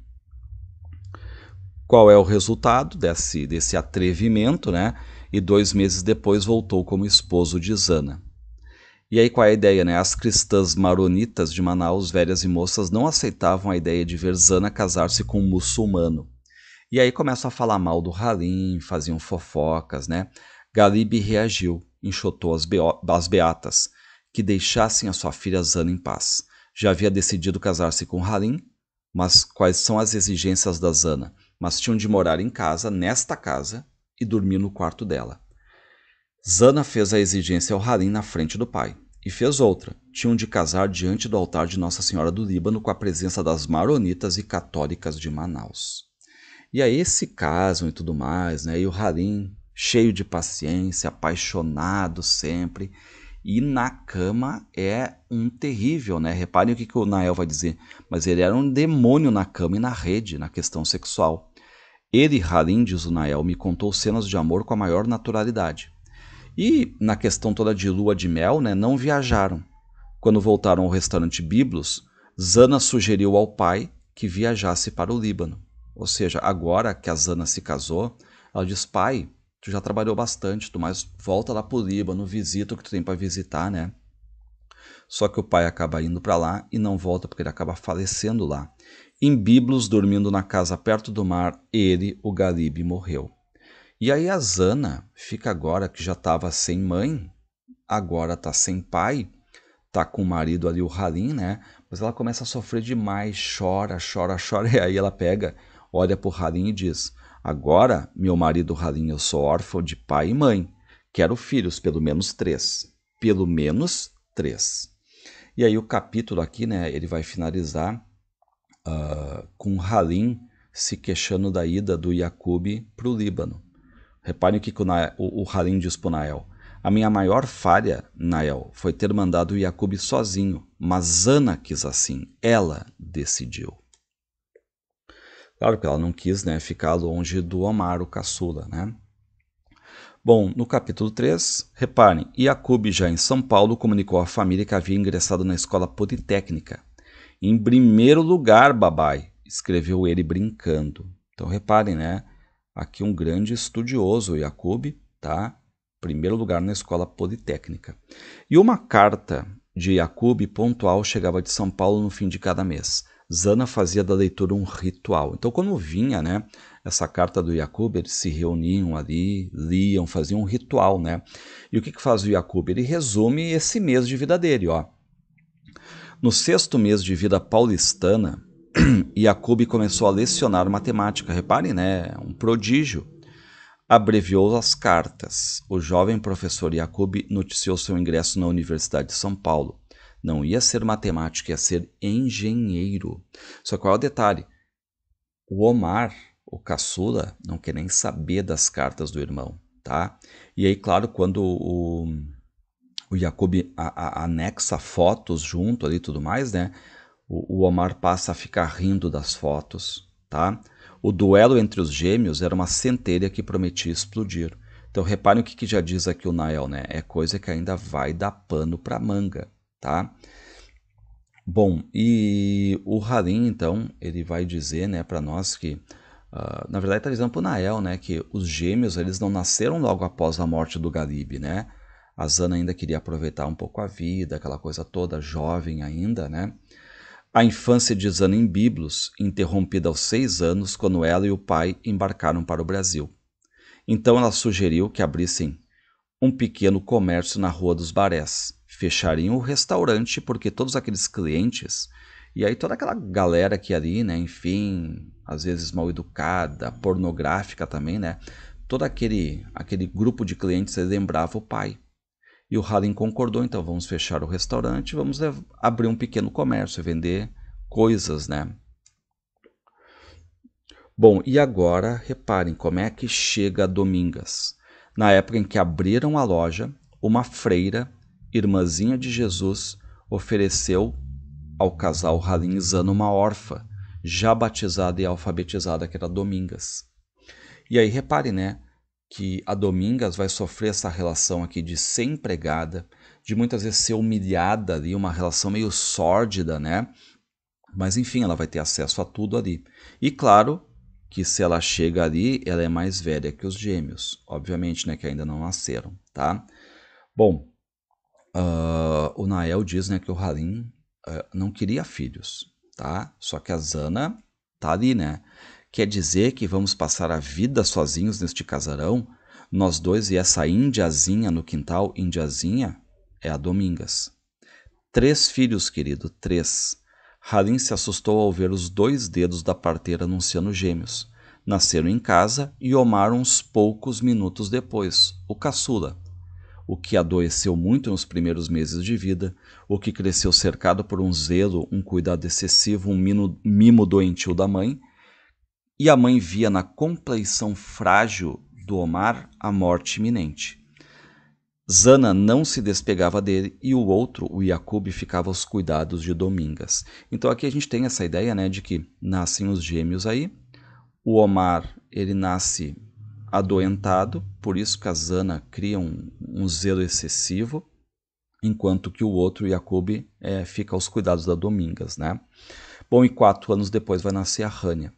Qual é o resultado desse, desse atrevimento, né? E dois meses depois voltou como esposo de Isana. E aí qual é a ideia, né? As cristãs maronitas de Manaus, velhas e moças, não aceitavam a ideia de Zana casar-se com um muçulmano. E aí começam a falar mal do Halim, faziam fofocas, né? Galib reagiu, enxotou as, as beatas, que deixassem a sua filha Zana em paz. Já havia decidido casar-se com Halim, mas quais são as exigências da Zana? Mas tinham de morar em casa, nesta casa, e dormir no quarto dela. Zana fez a exigência ao Harim na frente do pai, e fez outra. Tinham de casar diante do altar de Nossa Senhora do Líbano com a presença das maronitas e católicas de Manaus. E aí se casam e tudo mais, né? E o Harim, cheio de paciência, apaixonado sempre. E na cama é um terrível, né? Reparem o que, que o Nael vai dizer. Mas ele era um demônio na cama e na rede, na questão sexual. Ele, Harim, diz o Nael, me contou cenas de amor com a maior naturalidade e na questão toda de lua de mel, né, não viajaram. Quando voltaram ao restaurante Biblos, Zana sugeriu ao pai que viajasse para o Líbano. Ou seja, agora que a Zana se casou, ela diz: pai, tu já trabalhou bastante, tu mais volta lá para o Líbano, visita o que tu tem para visitar, né? Só que o pai acaba indo para lá e não volta porque ele acaba falecendo lá. Em Biblos, dormindo na casa perto do mar, ele, o Garibe, morreu. E aí a Zana fica agora que já estava sem mãe, agora está sem pai, está com o marido ali, o Halim, né? Mas ela começa a sofrer demais, chora, chora, chora. E aí ela pega, olha para o Halim e diz: Agora, meu marido Halim, eu sou órfão de pai e mãe. Quero filhos, pelo menos três. Pelo menos três. E aí o capítulo aqui, né? Ele vai finalizar uh, com Halim se queixando da ida do para o Líbano. Reparem o que o, o Halim diz para Nael. A minha maior falha, Nael, foi ter mandado Jacob sozinho, mas Ana quis assim, ela decidiu. Claro que ela não quis né, ficar longe do Omar, o caçula. Né? Bom, no capítulo 3, reparem, Jacob já em São Paulo comunicou à família que havia ingressado na escola politécnica. Em primeiro lugar, babai, escreveu ele brincando. Então reparem, né? aqui um grande estudioso, o Jacob, tá? Primeiro lugar na escola politécnica. E uma carta de Jacob pontual chegava de São Paulo no fim de cada mês. Zana fazia da leitura um ritual. Então, quando vinha, né, essa carta do Jacob, eles se reuniam ali, liam, faziam um ritual, né? E o que, que faz o Jacob? Ele resume esse mês de vida dele, ó. No sexto mês de vida paulistana, Jacob começou a lecionar matemática. Reparem, né? Um prodígio. Abreviou as cartas. O jovem professor Jacob noticiou seu ingresso na Universidade de São Paulo. Não ia ser matemático, ia ser engenheiro. Só qual é o detalhe? O Omar, o caçula, não quer nem saber das cartas do irmão, tá? E aí, claro, quando o, o Jacob a, a, anexa fotos junto ali e tudo mais, né? O, Omar passa a ficar rindo das fotos, tá? O duelo entre os gêmeos era uma centelha que prometia explodir. Então reparem o que, que já diz aqui o Nael, né? É coisa que ainda vai dar pano para manga, tá? Bom, e o Harim, então, ele vai dizer né, para nós que, uh, na verdade, está dizendo para o Nael né, que os gêmeos eles não nasceram logo após a morte do Galib, Né? A Zana ainda queria aproveitar um pouco a vida, aquela coisa toda, jovem ainda. Né? A infância de Zana em Biblos, interrompida aos seis anos quando ela e o pai embarcaram para o Brasil. Então ela sugeriu que abrissem um pequeno comércio na Rua dos Barés, fechariam o restaurante porque todos aqueles clientes e aí toda aquela galera que ali, né, enfim, às vezes mal educada, pornográfica também, né, todo aquele aquele grupo de clientes lembrava o pai. E o Hallen concordou, então vamos fechar o restaurante, vamos abrir um pequeno comércio, vender coisas, né? Bom, e agora reparem como é que chega a Domingas. Na época em que abriram a loja, uma freira, irmãzinha de Jesus, ofereceu ao casal Ralinzano uma órfã, já batizada e alfabetizada, que era Domingas. E aí reparem, né? que a Domingas vai sofrer essa relação aqui de ser empregada, de muitas vezes ser humilhada ali, uma relação meio sórdida, né? Mas enfim, ela vai ter acesso a tudo ali. E claro que se ela chega ali, ela é mais velha que os gêmeos, obviamente, né? Que ainda não nasceram, tá? Bom, uh, o Nael diz né, que o Halim uh, não queria filhos, tá? Só que a Zana tá ali, né? Quer dizer que vamos passar a vida sozinhos neste casarão? Nós dois e essa indiazinha no quintal, indiazinha é a Domingas. Três filhos, querido, três. Halim se assustou ao ver os dois dedos da parteira anunciando gêmeos. Nasceram em casa e Omar uns poucos minutos depois, o caçula. O que adoeceu muito nos primeiros meses de vida, o que cresceu cercado por um zelo, um cuidado excessivo, um mimo doentio da mãe e a mãe via na compleição frágil do Omar a morte iminente. Zana não se despegava dele e o outro, o Yakub, ficava aos cuidados de Domingas. Então aqui a gente tem essa ideia né, de que nascem os gêmeos aí, o Omar ele nasce adoentado, por isso que a Zana cria um, um zelo excessivo, enquanto que o outro, Yakub, é, fica aos cuidados da Domingas. Né? Bom, e quatro anos depois vai nascer a Rania.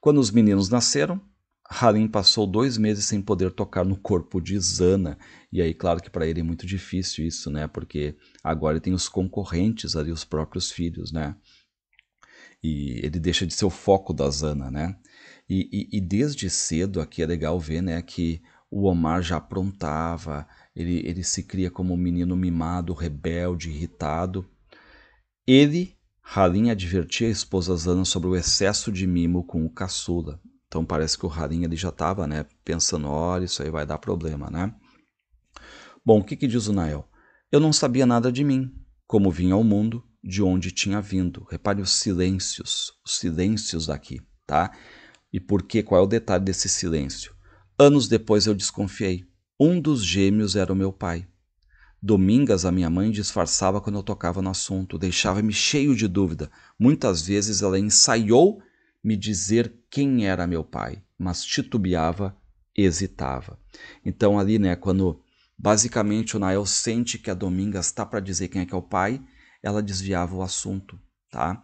Quando os meninos nasceram, Halim passou dois meses sem poder tocar no corpo de Zana. E aí, claro que para ele é muito difícil isso, né? Porque agora ele tem os concorrentes ali, os próprios filhos, né? E ele deixa de ser o foco da Zana, né? E, e, e desde cedo aqui é legal ver, né? Que o Omar já aprontava, ele, ele se cria como um menino mimado, rebelde, irritado. Ele Halim advertia a esposa Zana sobre o excesso de mimo com o caçula. Então parece que o Halim ali já estava né, pensando, olha, isso aí vai dar problema, né? Bom, o que, que diz o Nael? Eu não sabia nada de mim, como vim ao mundo, de onde tinha vindo. Repare os silêncios, os silêncios aqui, tá? E por que? Qual é o detalhe desse silêncio? Anos depois eu desconfiei. Um dos gêmeos era o meu pai. Domingas, a minha mãe, disfarçava quando eu tocava no assunto, deixava-me cheio de dúvida. Muitas vezes ela ensaiou me dizer quem era meu pai, mas titubeava, hesitava. Então, ali, né, quando basicamente o Nael sente que a Domingas está para dizer quem é que é o pai, ela desviava o assunto, tá?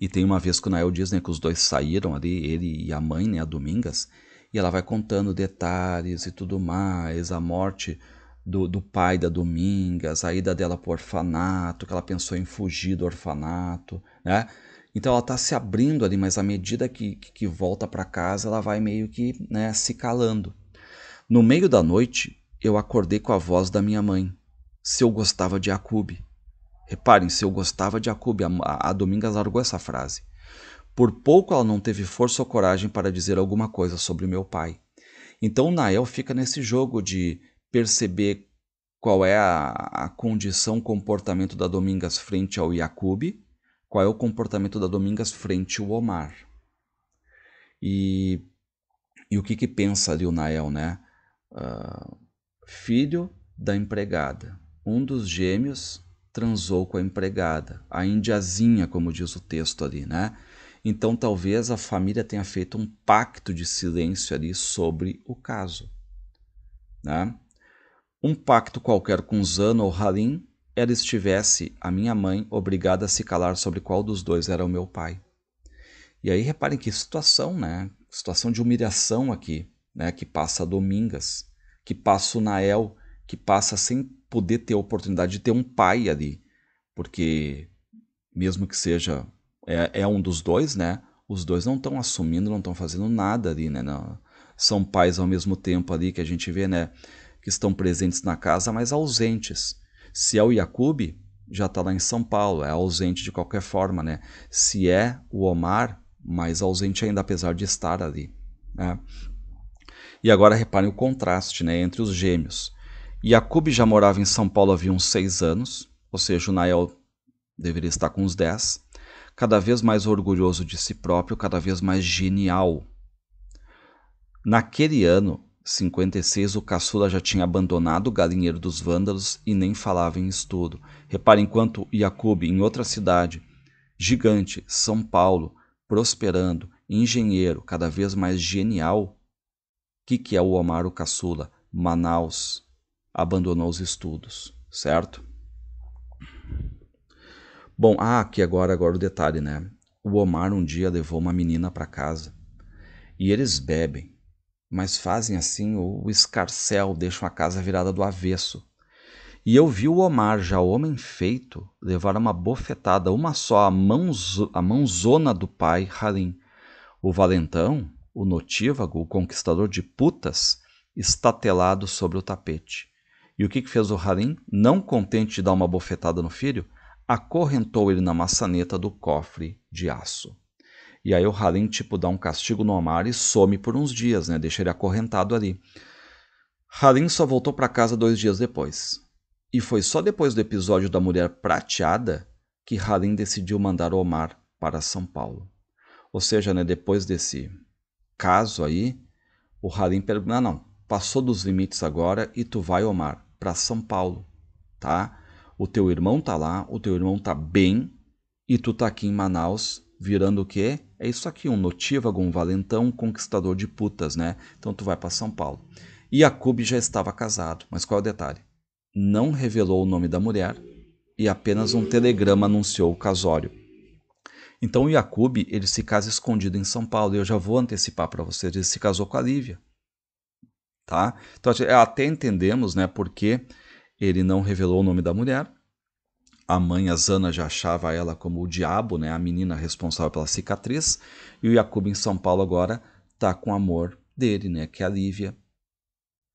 E tem uma vez que o Nael diz né, que os dois saíram ali, ele e a mãe, né, a Domingas, e ela vai contando detalhes e tudo mais, a morte do, do pai da Domingas, a ida dela para o orfanato, que ela pensou em fugir do orfanato, né? Então ela está se abrindo ali, mas à medida que, que, que volta para casa, ela vai meio que né, se calando. No meio da noite, eu acordei com a voz da minha mãe. Se eu gostava de Acube. Reparem, se eu gostava de Acube, a, a, Domingas largou essa frase. Por pouco ela não teve força ou coragem para dizer alguma coisa sobre o meu pai. Então Nael fica nesse jogo de perceber qual é a, a condição, comportamento da Domingas frente ao Yacoub, qual é o comportamento da Domingas frente ao Omar. E, e o que que pensa ali o Nael, né? Uh, filho da empregada. Um dos gêmeos transou com a empregada, a indiazinha, como diz o texto ali, né? Então talvez a família tenha feito um pacto de silêncio ali sobre o caso, né? um pacto qualquer com Zano ou Halim, ela estivesse, a minha mãe, obrigada a se calar sobre qual dos dois era o meu pai. E aí reparem que situação, né? Situação de humilhação aqui, né? Que passa Domingas, que passa o Nael, que passa sem poder ter a oportunidade de ter um pai ali, porque mesmo que seja é, é um dos dois, né? Os dois não estão assumindo, não estão fazendo nada ali, né? Não, são pais ao mesmo tempo ali que a gente vê, né? que estão presentes na casa, mas ausentes. Se é o Yakub, já está lá em São Paulo, é ausente de qualquer forma, né? Se é o Omar, mais ausente ainda, apesar de estar ali. Né? E agora reparem o contraste né, entre os gêmeos. Yakub já morava em São Paulo havia uns seis anos, ou seja, o Nael deveria estar com uns dez. Cada vez mais orgulhoso de si próprio, cada vez mais genial. Naquele ano, 56 o caçula já tinha abandonado o galinheiro dos vândalos e nem falava em estudo. Repare enquanto Iacob, em outra cidade, gigante, São Paulo, prosperando, engenheiro, cada vez mais genial, que que é o Omar o caçula? Manaus abandonou os estudos, certo? Bom, ah, aqui agora agora o detalhe, né? O Omar um dia levou uma menina para casa e eles bebem mas fazem assim o escarcel, deixam a casa virada do avesso. E eu vi o Omar, já homem feito, levar uma bofetada, uma só, a, a mãozona do pai, Halim. O valentão, o notívago, o conquistador de putas, estatelado sobre o tapete. E o que, que fez o Halim? Não contente de dar uma bofetada no filho, acorrentou ele na maçaneta do cofre de aço. E aí o Halim, tipo, dá um castigo no Omar e some por uns dias, né? Deixa ele acorrentado ali. Halim só voltou para casa dois dias depois. E foi só depois do episódio da mulher prateada que Halim decidiu mandar Omar para São Paulo. Ou seja, né, depois desse caso aí, o Halim pergunta: não, não, passou dos limites agora e tu vai, Omar, para São Paulo, tá? O teu irmão tá lá, o teu irmão tá bem e tu tá aqui em Manaus virando o quê? É isso aqui, um notívago, um valentão, um conquistador de putas, né? Então tu vai para São Paulo. E Jacob já estava casado, mas qual é o detalhe? Não revelou o nome da mulher e apenas um telegrama anunciou o casório. Então o Jacob, ele se casa escondido em São Paulo, e eu já vou antecipar para vocês, ele se casou com a Lívia. Tá? Então até entendemos, né, por que ele não revelou o nome da mulher a mãe, a Zana, já achava ela como o diabo, né? a menina responsável pela cicatriz. E o Jacob em São Paulo agora tá com o amor dele, né? que é a Lívia.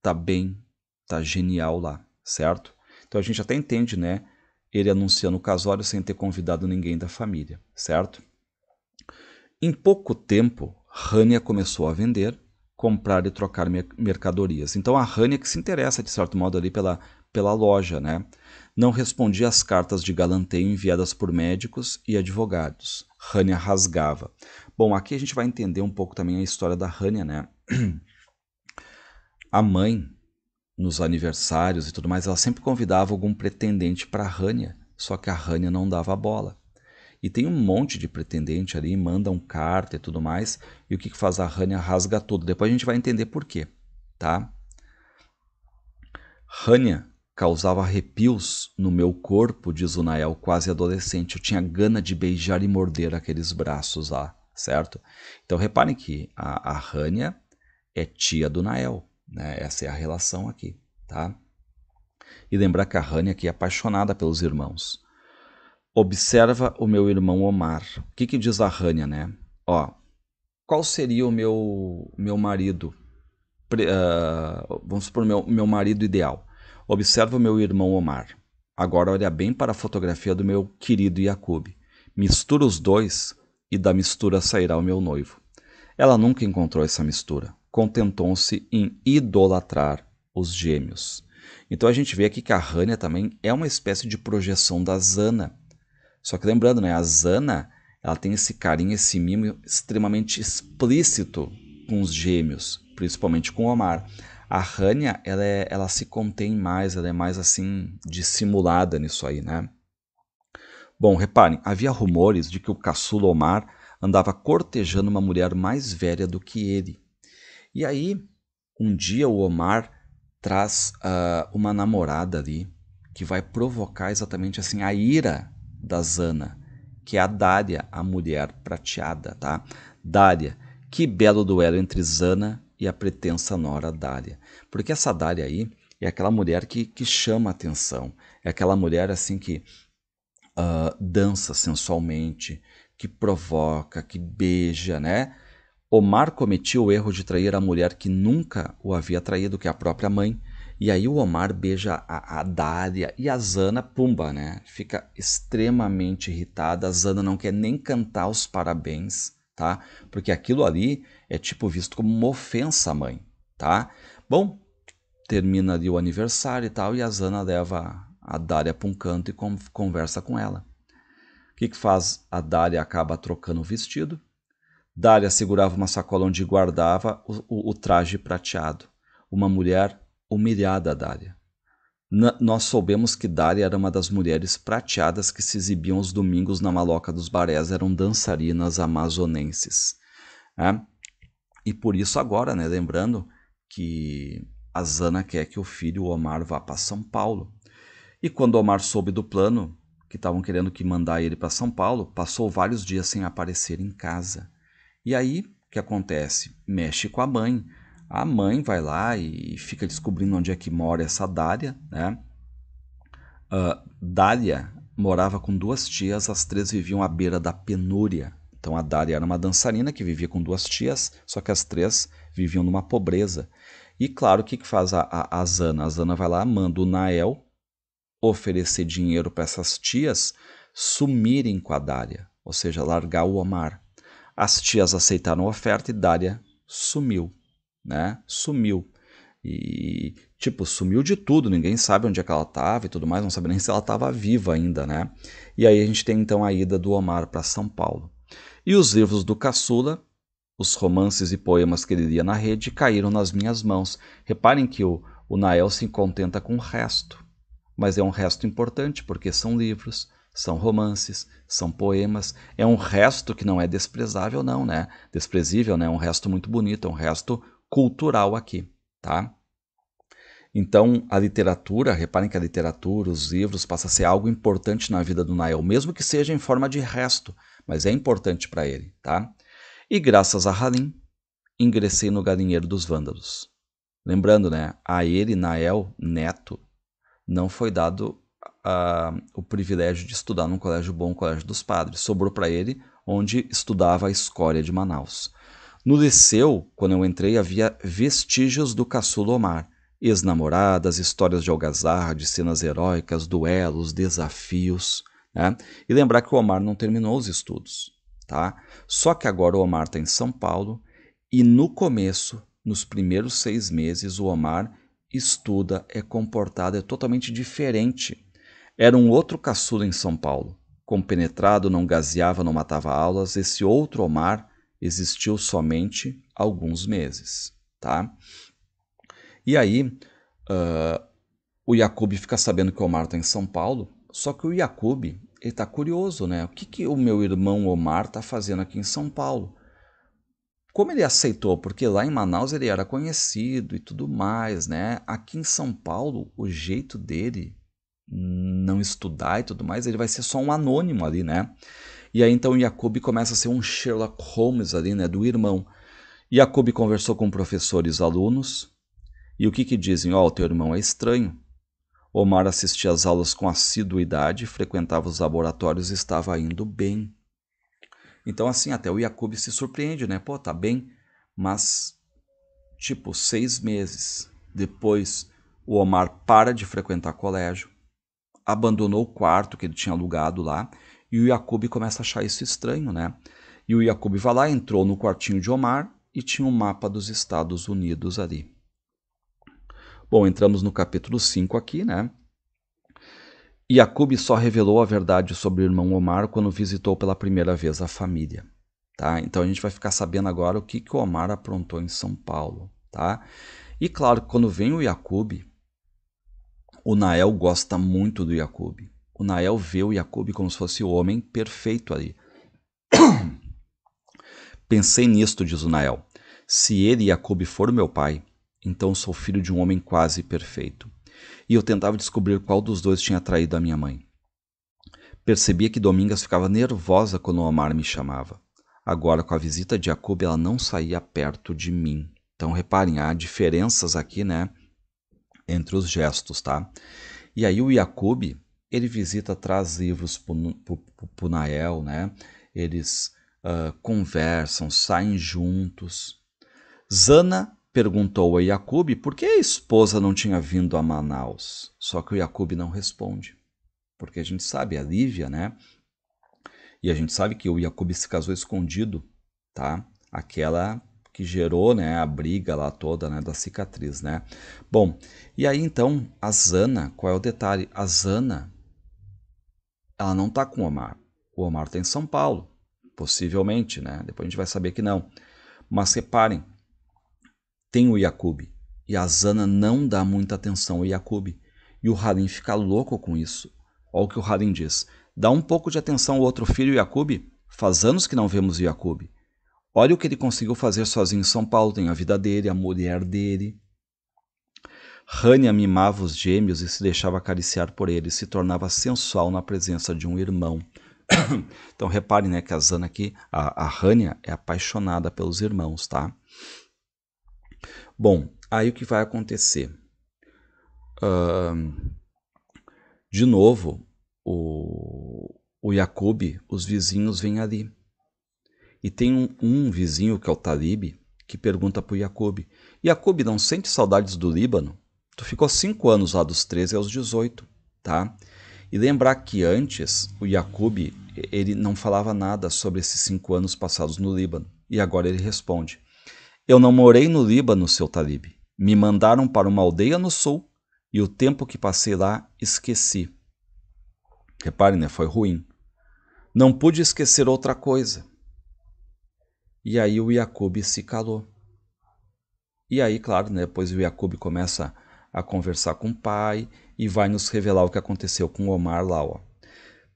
Tá bem, tá genial lá, certo? Então a gente até entende, né? Ele anunciando o casório sem ter convidado ninguém da família, certo? Em pouco tempo, Rania começou a vender, comprar e trocar mercadorias. Então a Rania que se interessa de certo modo ali pela, pela loja, né? não respondia às cartas de galanteio enviadas por médicos e advogados. Rania rasgava. Bom, aqui a gente vai entender um pouco também a história da Rania, né? A mãe, nos aniversários e tudo mais, ela sempre convidava algum pretendente para a Rania, só que a Rania não dava bola. E tem um monte de pretendente ali, mandam carta e tudo mais, e o que, que faz a Rania? Rasga tudo. Depois a gente vai entender por quê, tá? Rania Causava arrepios no meu corpo, diz o Nael, quase adolescente. Eu tinha gana de beijar e morder aqueles braços lá, certo? Então reparem que a, a Rania é tia do Nael, né? Essa é a relação aqui, tá? E lembrar que a Rania aqui é apaixonada pelos irmãos. Observa o meu irmão Omar. O que, que diz a Rania, né? Ó, qual seria o meu, meu marido? Uh, vamos supor, meu, meu marido ideal. Observa meu irmão Omar. Agora olha bem para a fotografia do meu querido Jacob. Mistura os dois e da mistura sairá o meu noivo. Ela nunca encontrou essa mistura. Contentou-se em idolatrar os gêmeos. Então a gente vê aqui que a Rania também é uma espécie de projeção da Zana. Só que lembrando, né, a Zana ela tem esse carinho, esse mimo extremamente explícito com os gêmeos, principalmente com Omar. A Rania, ela, é, ela se contém mais, ela é mais assim dissimulada nisso aí, né? Bom, reparem, havia rumores de que o caçula Omar andava cortejando uma mulher mais velha do que ele. E aí, um dia o Omar traz uh, uma namorada ali que vai provocar exatamente assim a ira da Zana, que é a Dária, a mulher prateada, tá? Dária, que belo duelo entre Zana e a pretensa nora Dália. Porque essa Dália aí é aquela mulher que, que chama atenção, é aquela mulher assim que uh, dança sensualmente, que provoca, que beija, né? Omar cometia o erro de trair a mulher que nunca o havia traído, que é a própria mãe. E aí o Omar beija a, a Dália e a Zana, pumba, né? Fica extremamente irritada. A Zana não quer nem cantar os parabéns, tá? Porque aquilo ali é tipo visto como uma ofensa à mãe, tá? Bom, termina ali o aniversário e tal, e a Zana leva a Daria para um canto e conversa com ela. O que, que faz? A Daria? acaba trocando o vestido. Daria segurava uma sacola onde guardava o, o, o traje prateado. Uma mulher humilhada, Daria. N nós soubemos que Daria era uma das mulheres prateadas que se exibiam os domingos na maloca dos barés, eram dançarinas amazonenses. Né? E por isso agora, né, lembrando que a Zana quer que o filho Omar vá para São Paulo. E quando Omar soube do plano, que estavam querendo que mandar ele para São Paulo, passou vários dias sem aparecer em casa. E aí, o que acontece? Mexe com a mãe. A mãe vai lá e fica descobrindo onde é que mora essa Dália, né? Uh, Dália morava com duas tias, as três viviam à beira da penúria, então a Daria era uma dançarina que vivia com duas tias, só que as três viviam numa pobreza. E claro, o que, que faz a, a, a Zana? A Zana vai lá, manda o Nael oferecer dinheiro para essas tias sumirem com a Daria, ou seja, largar o Omar. As tias aceitaram a oferta e Daria sumiu, né? Sumiu. E, tipo, sumiu de tudo, ninguém sabe onde é que ela estava e tudo mais, não sabe nem se ela estava viva ainda, né? E aí a gente tem então a ida do Omar para São Paulo. E os livros do caçula, os romances e poemas que ele lia na rede, caíram nas minhas mãos. Reparem que o, o Nael se contenta com o resto, mas é um resto importante porque são livros, são romances, são poemas. É um resto que não é desprezável, não, né? Desprezível, né? É um resto muito bonito, é um resto cultural aqui, tá? Então, a literatura, reparem que a literatura, os livros, passa a ser algo importante na vida do Nael, mesmo que seja em forma de resto, mas é importante para ele, tá? E graças a Halim, ingressei no galinheiro dos vândalos. Lembrando, né, a ele, Nael Neto, não foi dado uh, o privilégio de estudar num colégio bom, o colégio dos padres. Sobrou para ele onde estudava a escória de Manaus. No Liceu, quando eu entrei, havia vestígios do caçulo Omar. Ex-namoradas, histórias de algazarra, de cenas heróicas, duelos, desafios. Né? E lembrar que o Omar não terminou os estudos. Tá? Só que agora o Omar está em São Paulo e no começo, nos primeiros seis meses, o Omar estuda, é comportado, é totalmente diferente. Era um outro caçula em São Paulo. Compenetrado, não gaseava, não matava aulas. Esse outro Omar existiu somente alguns meses, tá? E aí, uh, o Jacob fica sabendo que o Omar está em São Paulo só que o Jacob, ele tá curioso, né? O que, que o meu irmão Omar tá fazendo aqui em São Paulo? Como ele aceitou? Porque lá em Manaus ele era conhecido e tudo mais, né? Aqui em São Paulo, o jeito dele não estudar e tudo mais, ele vai ser só um anônimo ali, né? E aí então Jacob começa a ser um Sherlock Holmes ali, né? Do irmão. Jacob conversou com professores alunos. E o que que dizem? Ó, oh, o teu irmão é estranho. Omar assistia às aulas com assiduidade, frequentava os laboratórios e estava indo bem. Então, assim, até o Yakub se surpreende, né? Pô, tá bem, mas, tipo, seis meses depois, o Omar para de frequentar colégio, abandonou o quarto que ele tinha alugado lá, e o Yakub começa a achar isso estranho, né? E o Yakub vai lá, entrou no quartinho de Omar e tinha um mapa dos Estados Unidos ali. Bom, entramos no capítulo 5 aqui, né? Jacob só revelou a verdade sobre o irmão Omar quando visitou pela primeira vez a família. Tá? Então a gente vai ficar sabendo agora o que, que o Omar aprontou em São Paulo. Tá? E claro, quando vem o Jacob, o Nael gosta muito do Jacob. O Nael vê o Jacob como se fosse o homem perfeito ali. Pensei nisto, diz o Nael. Se ele, Jacob, for meu pai, então sou filho de um homem quase perfeito. E eu tentava descobrir qual dos dois tinha traído a minha mãe. Percebia que Domingas ficava nervosa quando Omar me chamava. Agora, com a visita de Jacob, ela não saía perto de mim. Então, reparem, há diferenças aqui, né? Entre os gestos, tá? E aí, o Jacob, ele visita, traz livros para Punael, né? Eles uh, conversam, saem juntos. Zana Perguntou a Yacube por que a esposa não tinha vindo a Manaus. Só que o Yacube não responde. Porque a gente sabe, é a Lívia, né? E a gente sabe que o Yacube se casou escondido, tá? Aquela que gerou, né, a briga lá toda, né, da cicatriz, né? Bom, e aí então a Zana, qual é o detalhe? A Zana ela não tá com o Omar. O Omar tá em São Paulo, possivelmente, né? Depois a gente vai saber que não. Mas reparem, tem o Yakub. E a Zana não dá muita atenção ao Yakub. E o Harim fica louco com isso. Olha o que o Harim diz. Dá um pouco de atenção ao outro filho, Yakub. Faz anos que não vemos o Yakub. Olha o que ele conseguiu fazer sozinho em São Paulo. Tem a vida dele, a mulher dele. Rania mimava os gêmeos e se deixava acariciar por eles. Se tornava sensual na presença de um irmão. então reparem né, que a Zana aqui, a, a Rania, é apaixonada pelos irmãos, tá? Bom, aí o que vai acontecer? Uh, de novo, o, o Jacob, os vizinhos vêm ali. E tem um, um, vizinho, que é o Talib, que pergunta para o Jacob: Jacob, não sente saudades do Líbano? Tu ficou cinco anos lá dos 13 aos 18, tá? E lembrar que antes o Jacob ele não falava nada sobre esses cinco anos passados no Líbano. E agora ele responde: eu não morei no Líbano, seu Talib. Me mandaram para uma aldeia no sul e o tempo que passei lá esqueci. Reparem, né? Foi ruim. Não pude esquecer outra coisa. E aí o Iacube se calou. E aí, claro, né, depois o Iacube começa a conversar com o pai e vai nos revelar o que aconteceu com o Omar lá. Ó.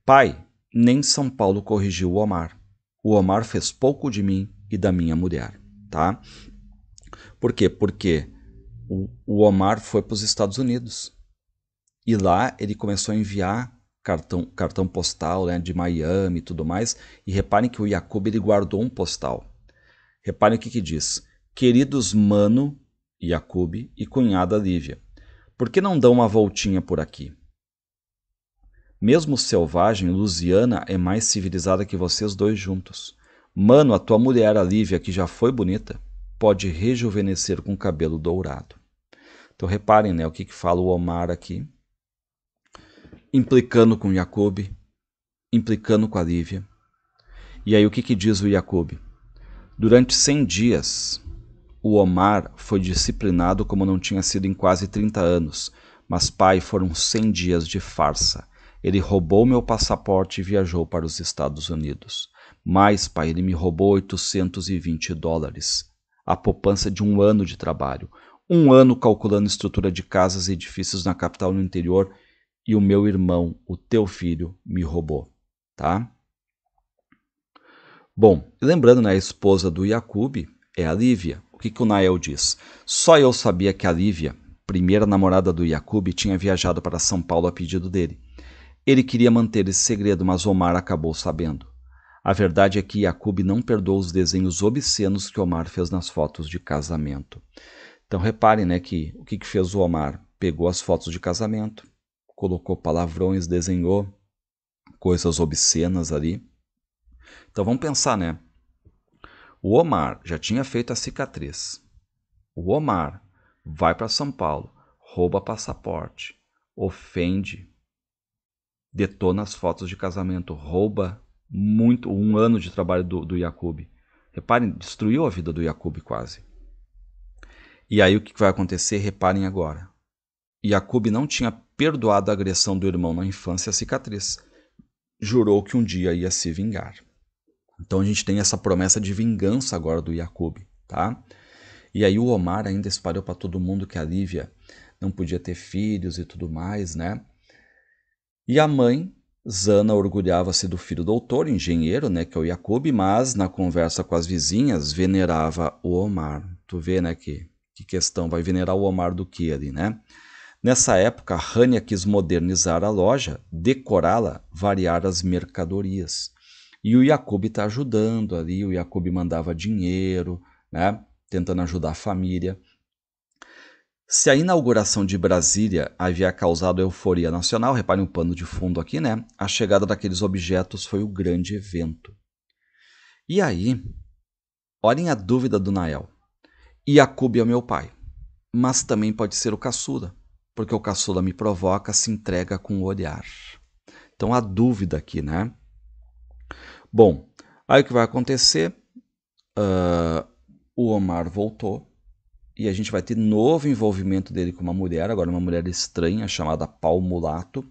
Pai, nem São Paulo corrigiu o Omar. O Omar fez pouco de mim e da minha mulher tá? Por quê? Porque o, o Omar foi para os Estados Unidos e lá ele começou a enviar cartão, cartão postal né, de Miami e tudo mais. E reparem que o Jacob ele guardou um postal. Reparem o que, que diz: Queridos Mano, Jacob e cunhada Lívia, por que não dão uma voltinha por aqui? Mesmo selvagem, Lusiana é mais civilizada que vocês dois juntos. Mano, a tua mulher, a Lívia, que já foi bonita, pode rejuvenescer com cabelo dourado. Então reparem né, o que, que fala o Omar aqui, implicando com Jacob, implicando com a Lívia. E aí o que, que diz o Jacob? Durante 100 dias, o Omar foi disciplinado como não tinha sido em quase 30 anos, mas pai, foram 100 dias de farsa. Ele roubou meu passaporte e viajou para os Estados Unidos. Mas, pai, ele me roubou 820 dólares. A poupança de um ano de trabalho. Um ano calculando estrutura de casas e edifícios na capital no interior. E o meu irmão, o teu filho, me roubou. Tá? Bom, lembrando, né, a esposa do Yakub é a Lívia. O que, que o Nael diz? Só eu sabia que a Lívia, primeira namorada do Yakub, tinha viajado para São Paulo a pedido dele. Ele queria manter esse segredo, mas Omar acabou sabendo. A verdade é que Jacob não perdoou os desenhos obscenos que Omar fez nas fotos de casamento. Então reparem né, que o que, que fez o Omar? Pegou as fotos de casamento, colocou palavrões, desenhou coisas obscenas ali. Então vamos pensar, né? O Omar já tinha feito a cicatriz. O Omar vai para São Paulo, rouba passaporte, ofende, detona as fotos de casamento, rouba muito um ano de trabalho do, do Jacob. Reparem, destruiu a vida do Jacob quase. E aí o que vai acontecer? Reparem agora. Jacob não tinha perdoado a agressão do irmão na infância, a cicatriz. Jurou que um dia ia se vingar. Então a gente tem essa promessa de vingança agora do Jacob, tá? E aí o Omar ainda espalhou para todo mundo que a Lívia não podia ter filhos e tudo mais, né? E a mãe Zana orgulhava-se do filho doutor, engenheiro, né, que é o Jacob, mas na conversa com as vizinhas venerava o Omar. Tu vê, né, que, que questão, vai venerar o Omar do que ali, né? Nessa época, Rania quis modernizar a loja, decorá-la, variar as mercadorias. E o Jacob está ajudando ali, o Jacob mandava dinheiro, né, tentando ajudar a família. Se a inauguração de Brasília havia causado euforia nacional, reparem um pano de fundo aqui, né? A chegada daqueles objetos foi o grande evento. E aí, olhem a dúvida do Nael. Iacube é meu pai, mas também pode ser o caçula, porque o caçula me provoca, se entrega com o olhar. Então a dúvida aqui, né? Bom, aí o que vai acontecer? Uh, o Omar voltou e a gente vai ter novo envolvimento dele com uma mulher, agora uma mulher estranha chamada Palmulato.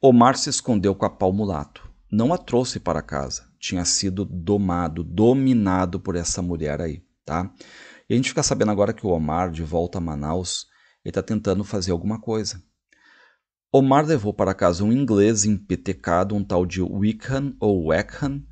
Omar se escondeu com a Palmulato, não a trouxe para casa, tinha sido domado, dominado por essa mulher aí, tá? E a gente fica sabendo agora que o Omar, de volta a Manaus, ele está tentando fazer alguma coisa. Omar levou para casa um inglês empetecado, um tal de Wickham ou Weckham,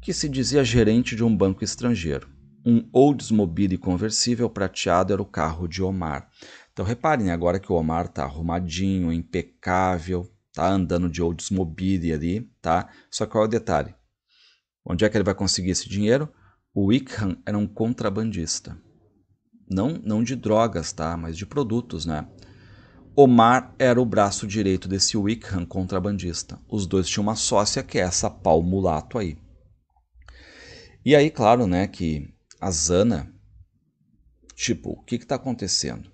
que se dizia gerente de um banco estrangeiro. Um Oldsmobile conversível prateado era o carro de Omar. Então reparem agora que o Omar tá arrumadinho, impecável, tá andando de Oldsmobile ali, tá? Só qual é o detalhe? Onde é que ele vai conseguir esse dinheiro? O Wickham era um contrabandista. Não, não de drogas, tá? Mas de produtos, né? Omar era o braço direito desse Wickham contrabandista. Os dois tinham uma sócia que é essa pau mulato aí. E aí, claro, né, que a Zana, Tipo, o que está acontecendo?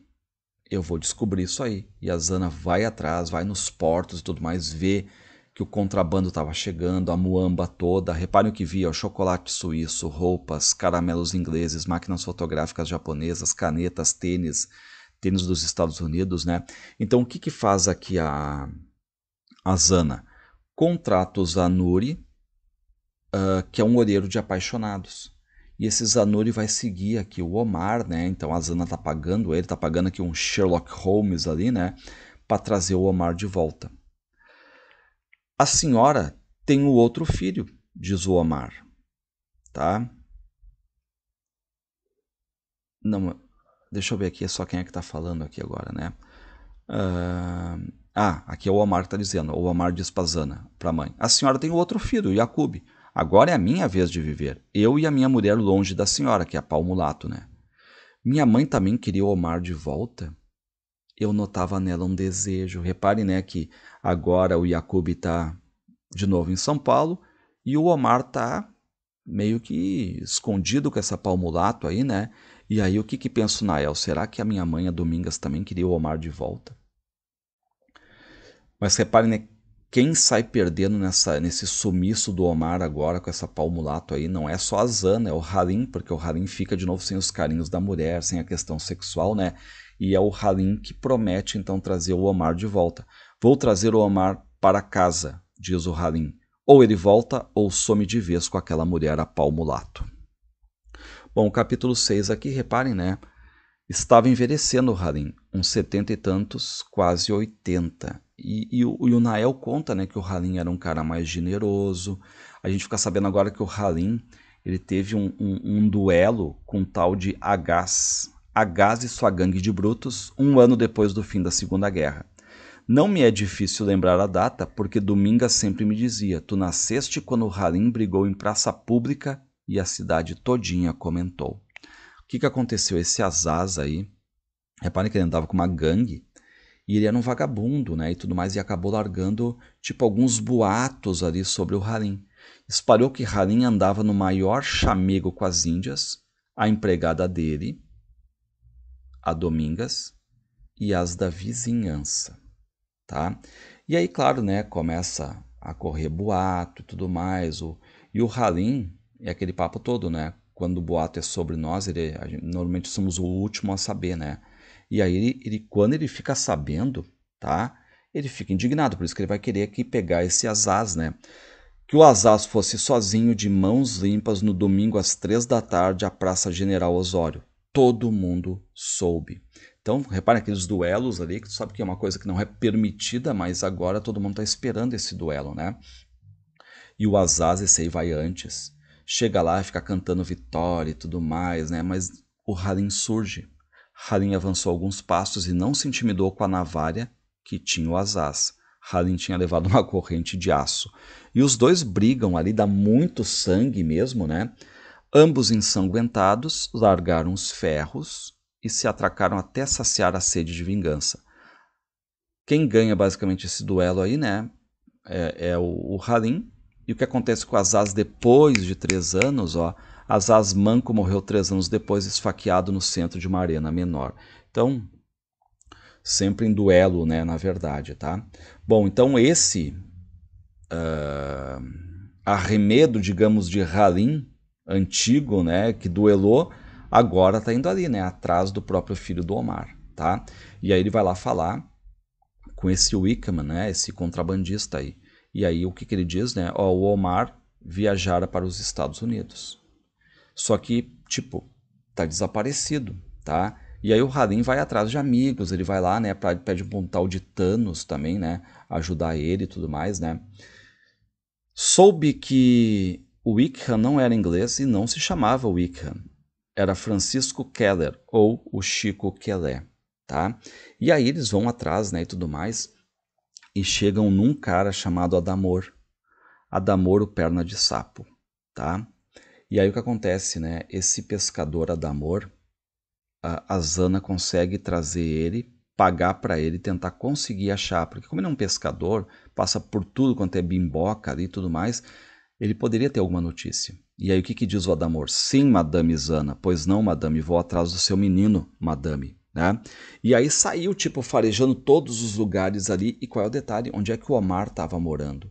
Eu vou descobrir isso aí. E a Zana vai atrás, vai nos portos e tudo mais, vê que o contrabando estava chegando, a muamba toda. Reparem o que via: chocolate suíço, roupas, caramelos ingleses, máquinas fotográficas japonesas, canetas, tênis, tênis dos Estados Unidos, né? Então, o que, que faz aqui a, a Zana? Contrata o Zanuri, uh, que é um olheiro de apaixonados. E esse Zanuri vai seguir aqui o Omar, né? Então a Zana tá pagando ele, tá pagando aqui um Sherlock Holmes ali, né? Para trazer o Omar de volta. A senhora tem o um outro filho, diz o Omar, tá? Não, deixa eu ver aqui, é só quem é que tá falando aqui agora, né? Uh, ah, aqui é o Omar que tá dizendo. O Omar diz pra Zana, pra mãe. A senhora tem outro filho, Yakub. Agora é a minha vez de viver. Eu e a minha mulher longe da senhora, que é a palmulato, né? Minha mãe também queria o Omar de volta. Eu notava nela um desejo. Repare, né, que agora o Jacob está de novo em São Paulo e o Omar tá meio que escondido com essa palmulato aí, né? E aí o que que penso, Nael? Será que a minha mãe, a Domingas, também queria o Omar de volta? Mas repare, né, quem sai perdendo nessa, nesse sumiço do Omar agora com essa palmulato aí não é só a Zana, é o Halim porque o Halim fica de novo sem os carinhos da mulher, sem a questão sexual, né? E é o Halim que promete então trazer o Omar de volta. Vou trazer o Omar para casa, diz o Halim Ou ele volta ou some de vez com aquela mulher a palmulato. Bom, capítulo 6 aqui, reparem, né? Estava envelhecendo o Halim, uns setenta e tantos, quase oitenta. E, e, e, o Nael conta né, que o Halim era um cara mais generoso. A gente fica sabendo agora que o Halim ele teve um, um, um duelo com tal de Agaz. Agaz e sua gangue de brutos, um ano depois do fim da Segunda Guerra. Não me é difícil lembrar a data, porque Dominga sempre me dizia: Tu nasceste quando o Halim brigou em praça pública e a cidade todinha comentou que, que aconteceu? Esse Azaz aí, reparem que ele andava com uma gangue, e ele era um vagabundo, né, e tudo mais, e acabou largando, tipo, alguns boatos ali sobre o Halim. Espalhou que Halim andava no maior chamego com as índias, a empregada dele, a Domingas, e as da vizinhança, tá? E aí, claro, né, começa a correr boato e tudo mais, o, e o Halim é aquele papo todo, né, quando o boato é sobre nós, ele, gente, normalmente somos o último a saber, né? E aí, ele, ele, quando ele fica sabendo, tá? Ele fica indignado, por isso que ele vai querer aqui pegar esse Azaz, né? Que o Azaz fosse sozinho, de mãos limpas, no domingo às três da tarde, à Praça General Osório. Todo mundo soube. Então, repare aqueles duelos ali, que tu sabe que é uma coisa que não é permitida, mas agora todo mundo está esperando esse duelo, né? E o Azaz, esse aí vai antes chega lá e fica cantando vitória e tudo mais, né? Mas o Harin surge. Harin avançou alguns passos e não se intimidou com a navalha que tinha o Azaz. Harin tinha levado uma corrente de aço. E os dois brigam ali, dá muito sangue mesmo, né? Ambos ensanguentados largaram os ferros e se atracaram até saciar a sede de vingança. Quem ganha basicamente esse duelo aí, né? É, é o, o e o que acontece com Azaz depois de três anos? Ó, Azaz Manco morreu três anos depois, esfaqueado no centro de uma arena menor. Então, sempre em duelo, né, na verdade, tá? Bom, então esse uh, arremedo, digamos, de Halim antigo, né, que duelou, agora está indo ali, né, atrás do próprio filho do Omar, tá? E aí ele vai lá falar com esse Wickham, né, esse contrabandista aí. E aí o que, que ele diz, né? Ó, o Omar viajara para os Estados Unidos. Só que, tipo, tá desaparecido, tá? E aí o Harim vai atrás de amigos, ele vai lá, né, pra, pede um tal de Thanos também, né, ajudar ele e tudo mais, né. Soube que o Wickham não era inglês e não se chamava Wickham. Era Francisco Keller, ou o Chico Keller, tá? E aí eles vão atrás, né, e tudo mais e chegam num cara chamado Adamor. Adamor, o perna de sapo, tá? E aí o que acontece, né? Esse pescador Adamor, a, Zana consegue trazer ele, pagar para ele, tentar conseguir achar, porque como ele é um pescador, passa por tudo quanto é bimboca e tudo mais, ele poderia ter alguma notícia. E aí o que, que diz o Adamor? Sim, madame Zana, pois não, madame, vou atrás do seu menino, madame. Né? E aí saiu, tipo, farejando todos os lugares ali. E qual é o detalhe? Onde é que o Omar estava morando?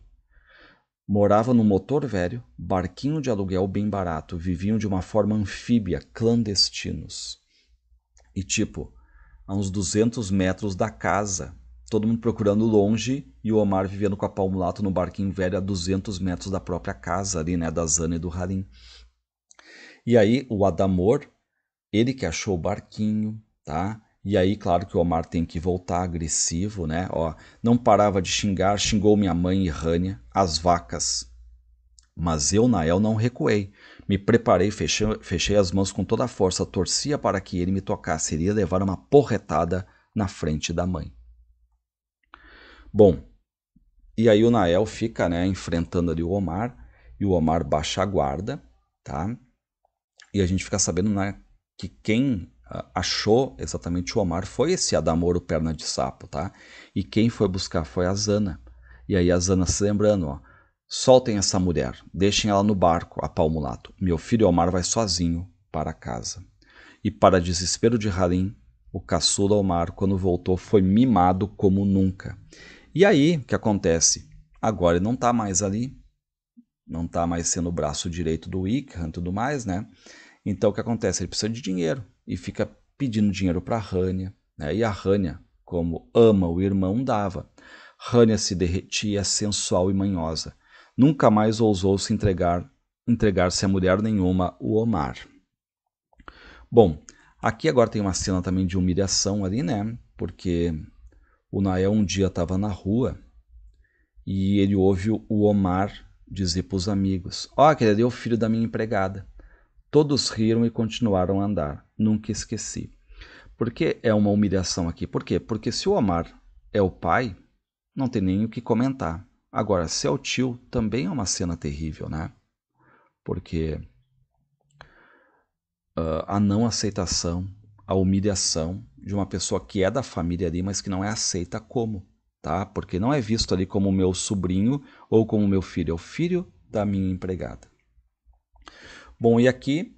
Morava num motor velho, barquinho de aluguel bem barato, viviam de uma forma anfíbia, clandestinos. E tipo, a uns 200 metros da casa, todo mundo procurando longe e o Omar vivendo com a Palmulato no barquinho velho a 200 metros da própria casa ali, né, da Zana e do Harim. E aí o Adamor, ele que achou o barquinho, tá? E aí, claro que o Omar tem que voltar agressivo, né? Ó, não parava de xingar, xingou minha mãe e Rania, as vacas. Mas eu, Nael, não recuei. Me preparei, fechei, fechei as mãos com toda a força, torcia para que ele me tocasse. Iria levar uma porretada na frente da mãe. Bom, e aí o Nael fica, né, enfrentando ali o Omar, e o Omar baixa a guarda, tá? E a gente fica sabendo, né, que quem ah, achou exatamente o Omar foi esse Adamoro Perna de Sapo, tá? E quem foi buscar foi a Zana. E aí a Zana se lembrando, ó, soltem essa mulher, deixem ela no barco, a Palmulato. Meu filho Omar vai sozinho para casa. E para desespero de Halim, o caçula Omar, quando voltou, foi mimado como nunca. E aí, o que acontece? Agora ele não está mais ali, não está mais sendo o braço direito do Wickham e tudo mais, né? Então o que acontece? Ele precisa de dinheiro e fica pedindo dinheiro para Rania. Né? E a Rania, como ama o irmão, dava. Rania se derretia, sensual e manhosa. Nunca mais ousou se entregar entregar-se a mulher nenhuma, o Omar. Bom, aqui agora tem uma cena também de humilhação ali, né? Porque o Nael um dia estava na rua e ele ouve o Omar dizer para os amigos: Ó, oh, aquele é o filho da minha empregada. Todos riram e continuaram a andar. Nunca esqueci. Por que é uma humilhação aqui? Por quê? Porque se o Omar é o pai, não tem nem o que comentar. Agora, se é o tio, também é uma cena terrível, né? Porque uh, a não aceitação, a humilhação de uma pessoa que é da família ali, mas que não é aceita como, tá? Porque não é visto ali como meu sobrinho ou como meu filho, é o filho da minha empregada. Bom, e aqui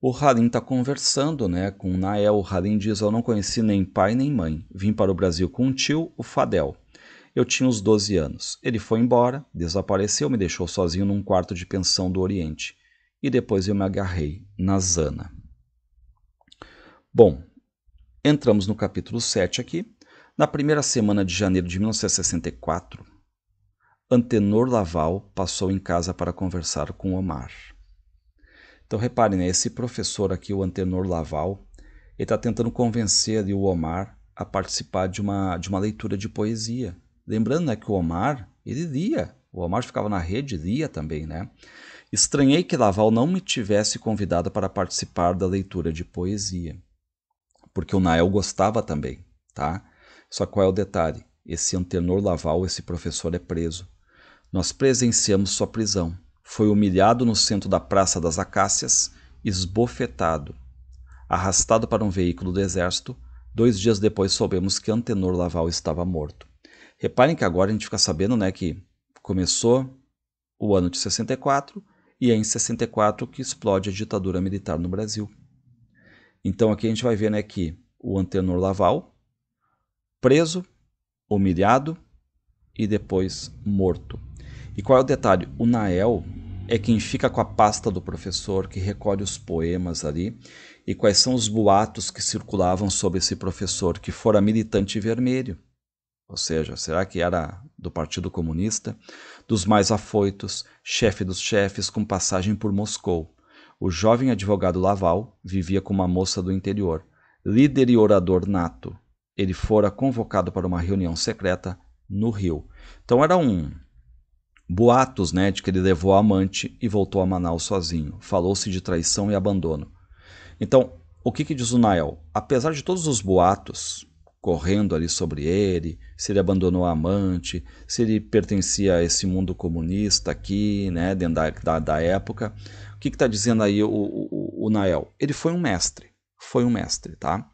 o Harim está conversando né, com Nael. O Harim diz: Eu não conheci nem pai nem mãe. Vim para o Brasil com um tio, o Fadel. Eu tinha uns 12 anos. Ele foi embora, desapareceu, me deixou sozinho num quarto de pensão do Oriente. E depois eu me agarrei na Zana. Bom, entramos no capítulo 7 aqui. Na primeira semana de janeiro de 1964, Antenor Laval passou em casa para conversar com Omar. Então reparem, né? esse professor aqui, o Antenor Laval, ele está tentando convencer ali, o Omar a participar de uma, de uma leitura de poesia. Lembrando né, que o Omar, ele lia. O Omar ficava na rede, lia também, né? Estranhei que Laval não me tivesse convidado para participar da leitura de poesia, porque o Nael gostava também, tá? Só qual é o detalhe? Esse antenor Laval, esse professor é preso. Nós presenciamos sua prisão. Foi humilhado no centro da Praça das Acácias, esbofetado. Arrastado para um veículo do exército, dois dias depois soubemos que Antenor Laval estava morto. Reparem que agora a gente fica sabendo né, que começou o ano de 64 e é em 64 que explode a ditadura militar no Brasil. Então aqui a gente vai ver né, que o Antenor Laval, preso, humilhado e depois morto. E qual é o detalhe? O Nael, é quem fica com a pasta do professor, que recolhe os poemas ali, e quais são os boatos que circulavam sobre esse professor, que fora militante vermelho. Ou seja, será que era do Partido Comunista? Dos mais afoitos, chefe dos chefes, com passagem por Moscou. O jovem advogado Laval vivia com uma moça do interior, líder e orador nato. Ele fora convocado para uma reunião secreta no Rio. Então era um Boatos, né, de que ele levou a amante e voltou a Manaus sozinho. Falou-se de traição e abandono. Então, o que, que diz o Nael? Apesar de todos os boatos correndo ali sobre ele, se ele abandonou a amante, se ele pertencia a esse mundo comunista aqui, né, dentro da, da, da época, o que está dizendo aí o, o, o Nael? Ele foi um mestre, foi um mestre, tá?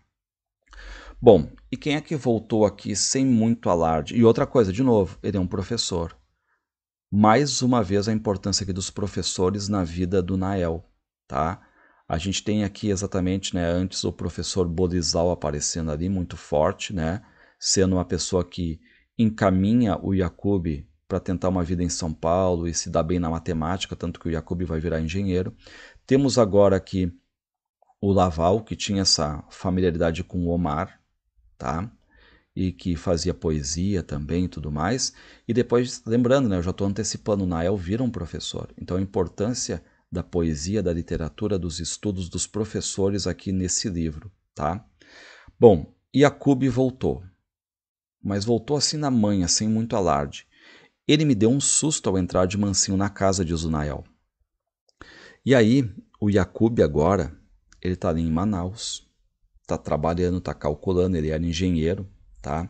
Bom, e quem é que voltou aqui sem muito alarde? E outra coisa, de novo, ele é um professor mais uma vez a importância aqui dos professores na vida do Nael, tá? A gente tem aqui exatamente, né, antes o professor Bodizal aparecendo ali muito forte, né, sendo uma pessoa que encaminha o Jacob para tentar uma vida em São Paulo e se dar bem na matemática, tanto que o Jacob vai virar engenheiro. Temos agora aqui o Laval, que tinha essa familiaridade com o Omar, tá? e que fazia poesia também e tudo mais. E depois, lembrando, né, eu já estou antecipando, Nael vira um professor. Então a importância da poesia, da literatura, dos estudos dos professores aqui nesse livro, tá? Bom, Iacube voltou, mas voltou assim na manhã, sem muito alarde. Ele me deu um susto ao entrar de mansinho na casa, diz o Nael. E aí, o Iacube agora, ele está ali em Manaus, está trabalhando, está calculando, ele era engenheiro, tá?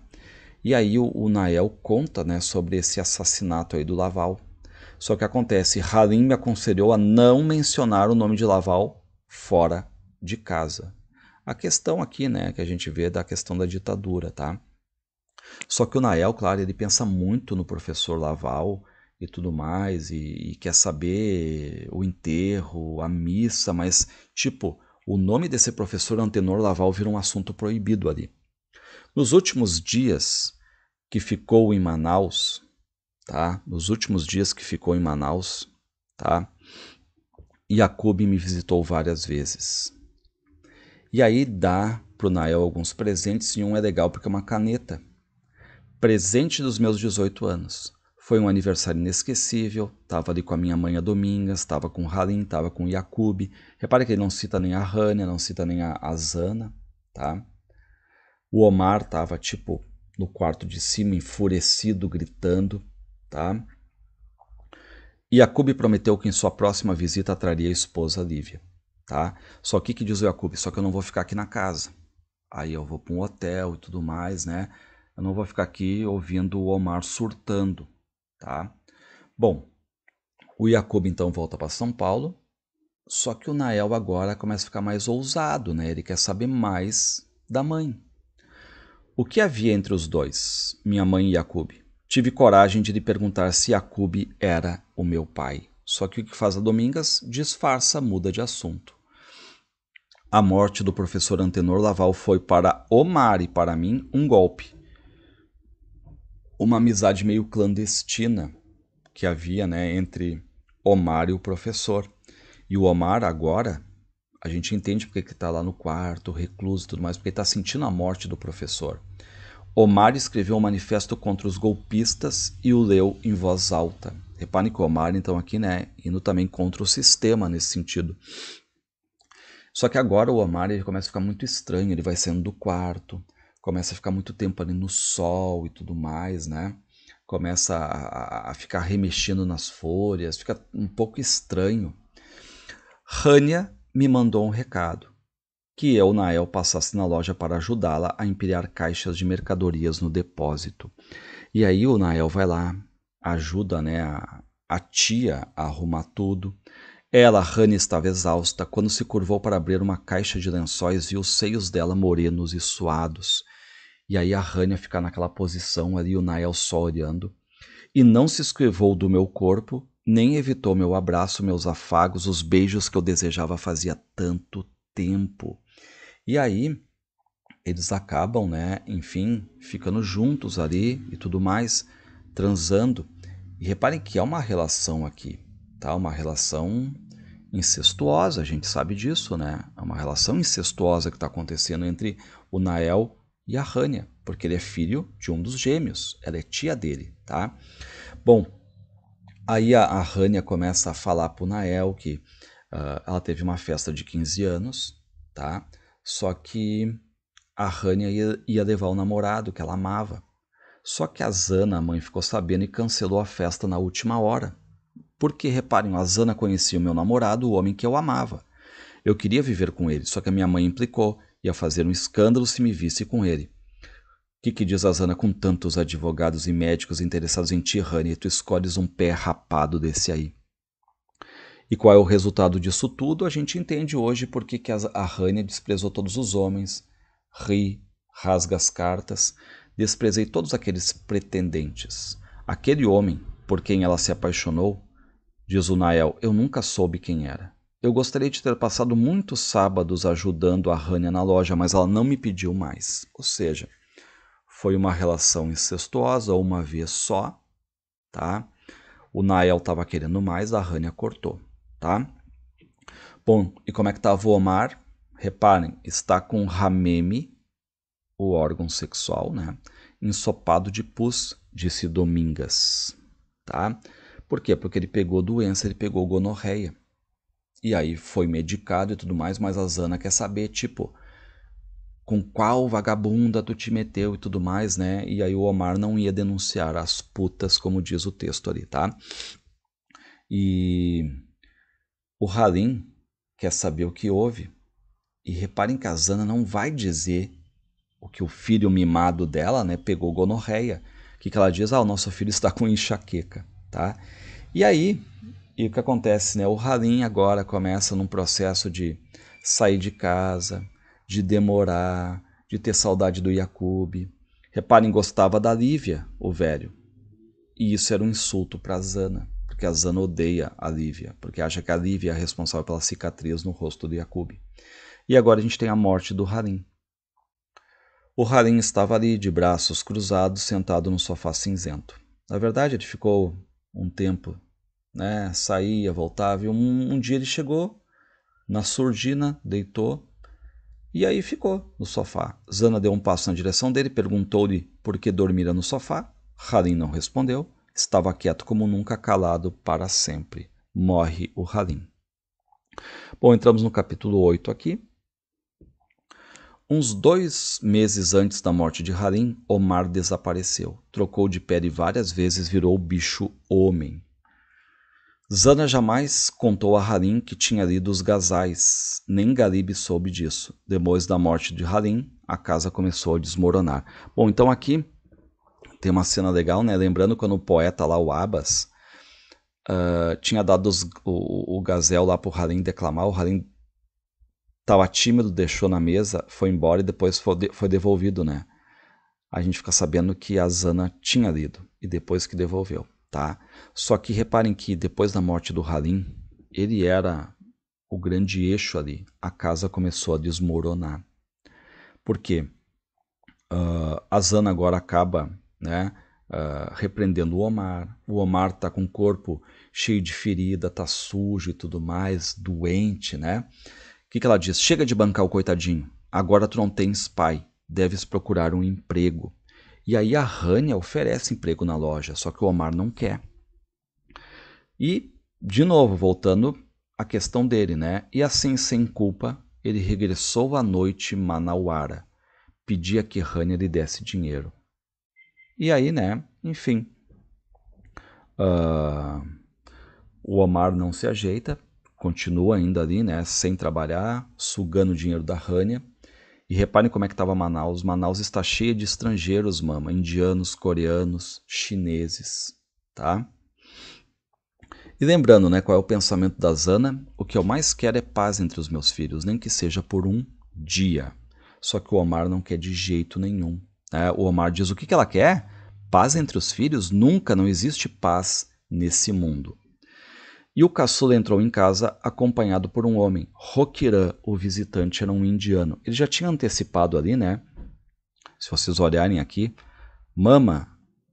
E aí o, o Nael conta, né, sobre esse assassinato aí do Laval. Só que acontece, Halim me aconselhou a não mencionar o nome de Laval fora de casa. A questão aqui, né, que a gente vê é da questão da ditadura, tá? Só que o Nael, claro, ele pensa muito no professor Laval e tudo mais, e, e quer saber o enterro, a missa, mas, tipo, o nome desse professor Antenor Laval vira um assunto proibido ali. Nos últimos dias que ficou em Manaus, tá? Nos últimos dias que ficou em Manaus, tá? Jacob me visitou várias vezes. E aí dá pro Nael alguns presentes e um é legal porque é uma caneta. Presente dos meus 18 anos. Foi um aniversário inesquecível. Tava ali com a minha mãe a Domingas, tava com o Halim, tava com o Yakub. Repare que ele não cita nem a Rania, não cita nem a, a Zana, tá? O Omar estava tipo no quarto de cima, enfurecido, gritando, tá? Jacob prometeu que em sua próxima visita traria a esposa Lívia, tá? Só que que diz o Yacube? Só que eu não vou ficar aqui na casa. Aí eu vou para um hotel e tudo mais, né? Eu não vou ficar aqui ouvindo o Omar surtando, tá? Bom, o Yacube então volta para São Paulo, só que o Nael agora começa a ficar mais ousado, né? Ele quer saber mais da mãe, o que havia entre os dois, minha mãe e Yakub? Tive coragem de lhe perguntar se Yakub era o meu pai. Só que o que faz a Domingas disfarça, muda de assunto. A morte do professor Antenor Laval foi para Omar e para mim um golpe. Uma amizade meio clandestina que havia né, entre Omar e o professor. E o Omar agora a gente entende porque que está lá no quarto, recluso e tudo mais, porque está sentindo a morte do professor. Omar escreveu um manifesto contra os golpistas e o leu em voz alta. Reparem que o Omar, então, aqui, né, indo também contra o sistema nesse sentido. Só que agora o Omar ele começa a ficar muito estranho, ele vai saindo do quarto, começa a ficar muito tempo ali no sol e tudo mais, né? Começa a, a ficar remexendo nas folhas, fica um pouco estranho. Hania me mandou um recado: que eu, Nael, passasse na loja para ajudá-la a empilhar caixas de mercadorias no depósito. E aí o Nael vai lá, ajuda né, a, a tia a arrumar tudo. Ela, Rani, estava exausta quando se curvou para abrir uma caixa de lençóis e os seios dela morenos e suados. E aí a Rania ficar naquela posição ali, o Nael só olhando. E não se esquivou do meu corpo nem evitou meu abraço, meus afagos, os beijos que eu desejava fazia tanto tempo. E aí eles acabam, né, enfim, ficando juntos ali e tudo mais, transando. E reparem que há é uma relação aqui, tá? Uma relação incestuosa, a gente sabe disso, né? É uma relação incestuosa que está acontecendo entre o Nael e a Rania, porque ele é filho de um dos gêmeos, ela é tia dele, tá? Bom, Aí a, a Rania começa a falar para o Nael que uh, ela teve uma festa de 15 anos, tá? Só que a Rania ia, ia levar o namorado que ela amava. Só que a Zana, a mãe, ficou sabendo e cancelou a festa na última hora. Porque, reparem, a Zana conhecia o meu namorado, o homem que eu amava. Eu queria viver com ele, só que a minha mãe implicou, ia fazer um escândalo se me visse com ele. Que que diz Zana com tantos advogados e médicos interessados em ti, e tu escolhes um pé rapado desse aí? E qual é o resultado disso tudo? A gente entende hoje porque que a Rania desprezou todos os homens, ri, rasga as cartas, desprezei todos aqueles pretendentes. Aquele homem por quem ela se apaixonou, diz o Nael, eu nunca soube quem era. Eu gostaria de ter passado muitos sábados ajudando a Rania na loja, mas ela não me pediu mais. Ou seja, foi uma relação incestuosa, uma vez só, tá? O Nael estava querendo mais, a Rania cortou, tá? Bom, e como é que estava o Omar? Reparem, está com Hameme, o órgão sexual, né? Ensopado de pus, disse Domingas, tá? Por quê? Porque ele pegou doença, ele pegou gonorreia. E aí foi medicado e tudo mais, mas a Zana quer saber, tipo, com qual vagabunda tu te meteu e tudo mais, né? E aí o Omar não ia denunciar as putas, como diz o texto ali, tá? E o Halim quer saber o que houve. E reparem que a Zana não vai dizer o que o filho mimado dela, né, pegou gonorreia. O que, que ela diz? Ah, o nosso filho está com enxaqueca, tá? E aí, e o que acontece, né? O Halim agora começa num processo de sair de casa, de demorar, de ter saudade do Jacob. Reparem, gostava da Lívia, o velho. E isso era um insulto para a Zana, porque a Zana odeia a Lívia, porque acha que a Lívia é a responsável pela cicatriz no rosto do Jacob. E agora a gente tem a morte do Harim. O Harim estava ali, de braços cruzados, sentado no sofá cinzento. Na verdade, ele ficou um tempo, né? Saía, voltava. E um, um dia ele chegou na surdina, deitou e aí ficou no sofá. Zana deu um passo na direção dele, perguntou-lhe por que dormira no sofá. Halim não respondeu. Estava quieto como nunca, calado para sempre. Morre o Halim. Bom, entramos no capítulo 8 aqui. Uns dois meses antes da morte de Halim, Omar desapareceu. Trocou de pele várias vezes, virou bicho homem. Zana jamais contou a Harim que tinha lido os gazais, nem Garib soube disso. Depois da morte de Harim, a casa começou a desmoronar. Bom, então aqui tem uma cena legal, né? Lembrando quando o poeta lá, o Abas, uh, ah, tinha dado os, o, o, gazel lá para o Harim declamar, o Harim estava tímido, deixou na mesa, foi embora e depois foi, de, foi devolvido, né? A gente fica sabendo que a Zana tinha lido e depois que devolveu tá? Só que reparem que depois da morte do Halim, ele era o grande eixo ali. A casa começou a desmoronar. Por quê? Uh, Zana agora acaba né, uh, repreendendo o Omar. O Omar está com o corpo cheio de ferida, tá sujo e tudo mais, doente, né? O que, que ela diz? Chega de bancar o coitadinho. Agora tu não tens pai. Deves procurar um emprego. E aí a Rania oferece emprego na loja, só que o Omar não quer. E, de novo, voltando à questão dele, né? E assim, sem culpa, ele regressou à noite Manauara. Pedia que Rania lhe desse dinheiro. E aí, né? Enfim. Uh, o Omar não se ajeita, continua ainda ali, né? Sem trabalhar, sugando o dinheiro da Rania e reparem como é que estava Manaus. Manaus está cheia de estrangeiros, mama. Indianos, coreanos, chineses, tá? E lembrando, né, qual é o pensamento da Zana? O que eu mais quero é paz entre os meus filhos, nem que seja por um dia. Só que o Omar não quer de jeito nenhum. Né? O Omar diz o que, que ela quer? Paz entre os filhos? Nunca, não existe paz nesse mundo. E o caçula entrou em casa acompanhado por um homem. Rokiran, o visitante, era um indiano. Ele já tinha antecipado ali, né? Se vocês olharem aqui, Mama,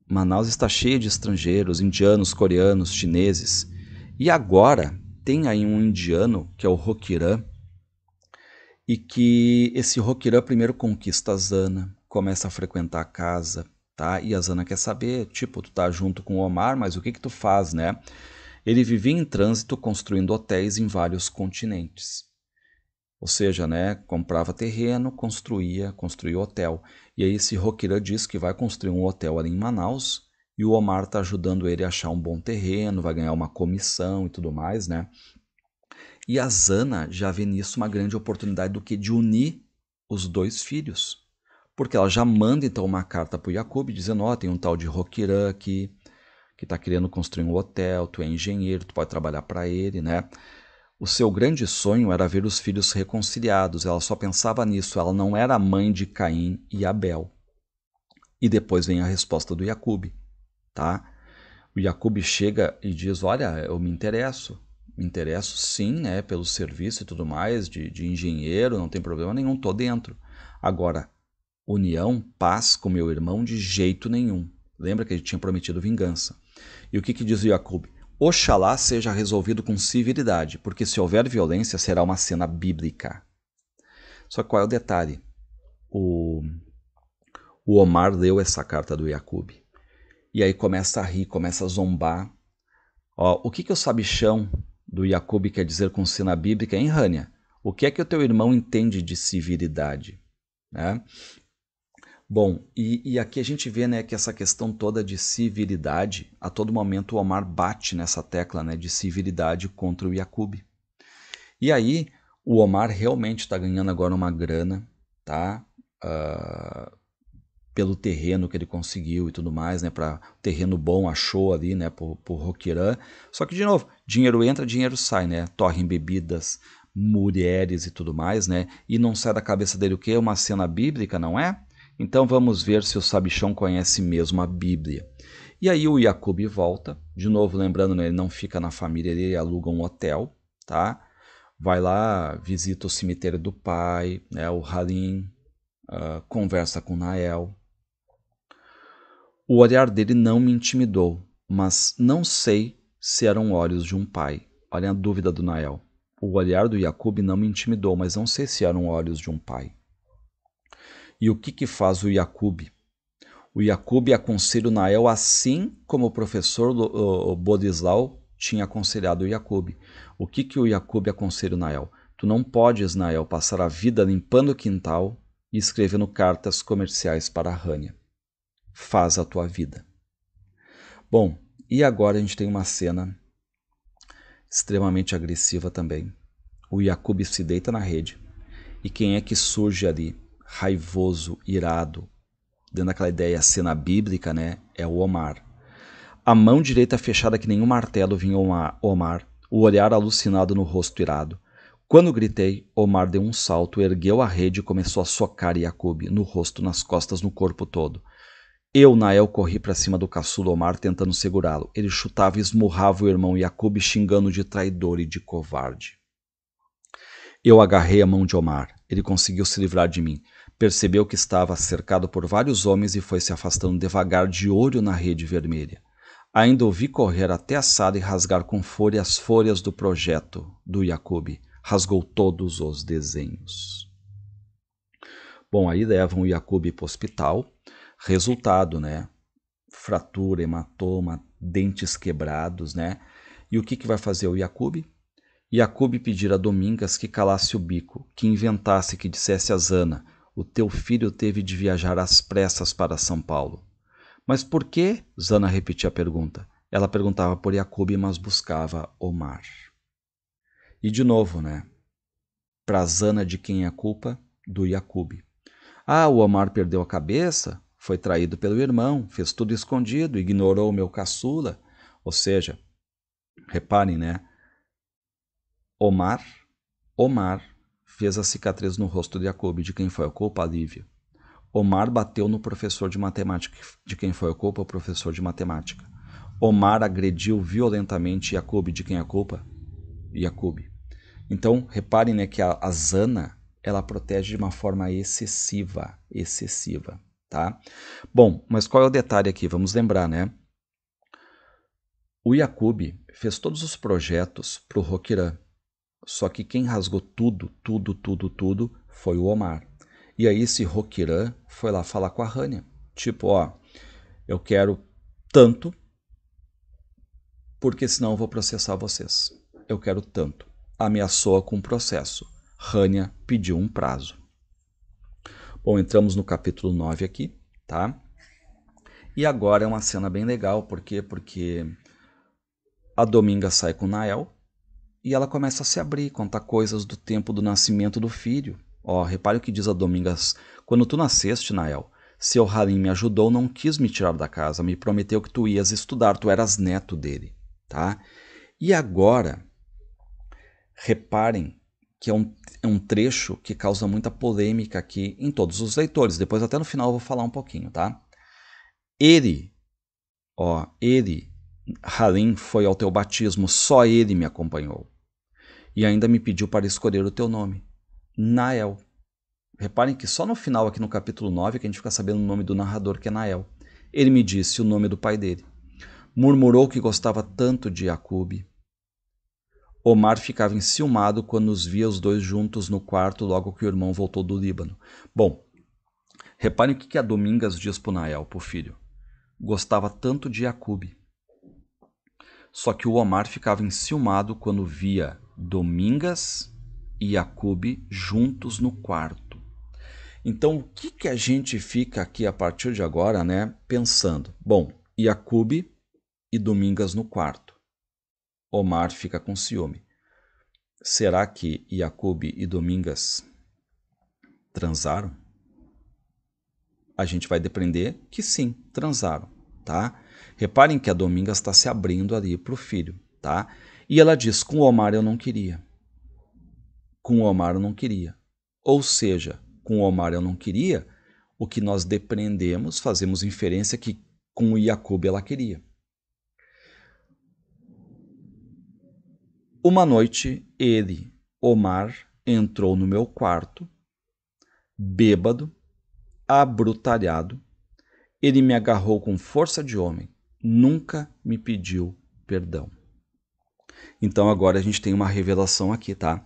Manaus está cheia de estrangeiros, indianos, coreanos, chineses. E agora tem aí um indiano, que é o Rokiran, e que esse Rokiran primeiro conquista a Zana, começa a frequentar a casa, tá? E a Zana quer saber, tipo, tu tá junto com o Omar, mas o que que tu faz, né? Ele vivia em trânsito construindo hotéis em vários continentes. Ou seja, né, comprava terreno, construía, construía hotel. E aí esse Roqueira diz que vai construir um hotel ali em Manaus e o Omar está ajudando ele a achar um bom terreno, vai ganhar uma comissão e tudo mais, né? E a Zana já vê nisso uma grande oportunidade do que de unir os dois filhos. Porque ela já manda então uma carta para o Jacob dizendo, ó, oh, tem um tal de Roqueirã aqui, que está querendo construir um hotel, tu é engenheiro, tu pode trabalhar para ele, né? O seu grande sonho era ver os filhos reconciliados, ela só pensava nisso, ela não era mãe de Caim e Abel. E depois vem a resposta do Jacube, tá? O Jacube chega e diz: Olha, eu me interesso, me interesso sim, né, pelo serviço e tudo mais, de, de engenheiro, não tem problema nenhum, tô dentro. Agora, união, paz com meu irmão de jeito nenhum. Lembra que ele tinha prometido vingança. E o que, que diz Jacob? Oxalá seja resolvido com civilidade, porque se houver violência será uma cena bíblica. Só que qual é o detalhe? O, o Omar leu essa carta do Jacob. E aí começa a rir, começa a zombar. Ó, o que, que o sabichão do Jacob quer dizer com cena bíblica, hein, Rania? O que é que o teu irmão entende de civilidade? Né? Bom, e, e, aqui a gente vê né, que essa questão toda de civilidade, a todo momento o Omar bate nessa tecla né, de civilidade contra o Yakub. E aí o Omar realmente está ganhando agora uma grana, tá? Uh, pelo terreno que ele conseguiu e tudo mais, né? Para terreno bom achou ali, né? Por, por Roquirã. Só que de novo, dinheiro entra, dinheiro sai, né? Torre em bebidas, mulheres e tudo mais, né? E não sai da cabeça dele o que? Uma cena bíblica, não é? Então vamos ver se o sabichão conhece mesmo a Bíblia. E aí o Jacob volta, de novo lembrando, né, ele não fica na família, ele aluga um hotel, tá? Vai lá, visita o cemitério do pai, né, o Halim, uh, ah, conversa com Nael. O olhar dele não me intimidou, mas não sei se eram olhos de um pai. Olha a dúvida do Nael. O olhar do Jacob não me intimidou, mas não sei se eram olhos de um pai. E o que, que faz o Yakub? O Yakub aconselha o Nael assim como o professor Bodislau tinha aconselhado o Yakub. O que, que o Yakub aconselha o Nael? Tu não podes, Nael, passar a vida limpando o quintal e escrevendo cartas comerciais para a Rania. Faz a tua vida. Bom, e agora a gente tem uma cena extremamente agressiva também. O Yakub se deita na rede. E quem é que surge ali? raivoso, irado, dando aquela ideia, a cena bíblica, né? É o Omar. A mão direita fechada que nem um martelo vinha Omar, o olhar alucinado no rosto irado. Quando gritei, Omar deu um salto, ergueu a rede e começou a socar Yakub, no rosto, nas costas, no corpo todo. Eu, Nael, corri para cima do caçula Omar tentando segurá-lo. Ele chutava e esmurrava o irmão Yakub, xingando de traidor e de covarde. Eu agarrei a mão de Omar. Ele conseguiu se livrar de mim. Percebeu que estava cercado por vários homens e foi se afastando devagar de olho na rede vermelha. Ainda ouvi correr até a sala e rasgar com fúria as folhas do projeto do Jacob. Rasgou todos os desenhos. Bom, aí levam o Jacob para o hospital. Resultado, né? Fratura, hematoma, dentes quebrados, né? E o que, que vai fazer o Jacob? Jacob pedir a Domingas que calasse o bico, que inventasse, que dissesse a Zana o teu filho teve de viajar às pressas para São Paulo. Mas por que? Zana repetia a pergunta. Ela perguntava por Jacob, mas buscava Omar. E de novo, né? Para Zana, de quem é a culpa? Do Jacob. Ah, o Omar perdeu a cabeça, foi traído pelo irmão, fez tudo escondido, ignorou o meu caçula. Ou seja, reparem, né? Omar, Omar fez a cicatriz no rosto de Jacob, de quem foi a culpa, Lívia. Omar bateu no professor de matemática, de quem foi a culpa, o professor de matemática. Omar agrediu violentamente Jacob, de quem é a culpa? Jacob. Então, reparem né, que a, a Zana, ela protege de uma forma excessiva, excessiva, tá? Bom, mas qual é o detalhe aqui? Vamos lembrar, né? O Jacob fez todos os projetos para o Rokiran. Só que quem rasgou tudo, tudo, tudo, tudo foi o Omar. E aí esse Rokiran foi lá falar com a Rania. Tipo, ó, eu quero tanto, porque senão eu vou processar vocês. Eu quero tanto. Ameaçou com o processo. Rania pediu um prazo. Bom, entramos no capítulo 9 aqui, tá? E agora é uma cena bem legal, por quê? Porque a Dominga sai com Nael, e ela começa a se abrir, contar coisas do tempo do nascimento do filho. Ó, oh, repare o que diz a Domingas. Quando tu nasceste, Nael, seu Halim me ajudou, não quis me tirar da casa, me prometeu que tu ias estudar, tu eras neto dele, tá? E agora, reparem que é um, é um trecho que causa muita polêmica aqui em todos os leitores. Depois, até no final, eu vou falar um pouquinho, tá? Ele, ó, ele, Halim, foi ao teu batismo, só ele me acompanhou. E ainda me pediu para escolher o teu nome, Nael. Reparem que só no final, aqui no capítulo 9, que a gente fica sabendo o nome do narrador, que é Nael. Ele me disse o nome do pai dele. Murmurou que gostava tanto de Acube. Omar ficava enciumado quando os via os dois juntos no quarto logo que o irmão voltou do Líbano. Bom, reparem o que a Domingas diz para Nael, para o filho. Gostava tanto de Acube. Só que o Omar ficava enciumado quando via Domingas e Acube juntos no quarto. Então, o que, que a gente fica aqui a partir de agora, né, pensando? Bom, Iacube e Domingas no quarto. Omar fica com ciúme. Será que Iacube e Domingas transaram? A gente vai depender que sim, transaram, tá? Reparem que a Domingas está se abrindo ali para o filho, tá? E ela diz: com o Omar eu não queria. Com o Omar eu não queria. Ou seja, com o Omar eu não queria, o que nós depreendemos, fazemos inferência que com o Jacob ela queria. Uma noite, ele, Omar, entrou no meu quarto, bêbado, abrutalhado. Ele me agarrou com força de homem, nunca me pediu perdão. Então agora a gente tem uma revelação aqui, tá?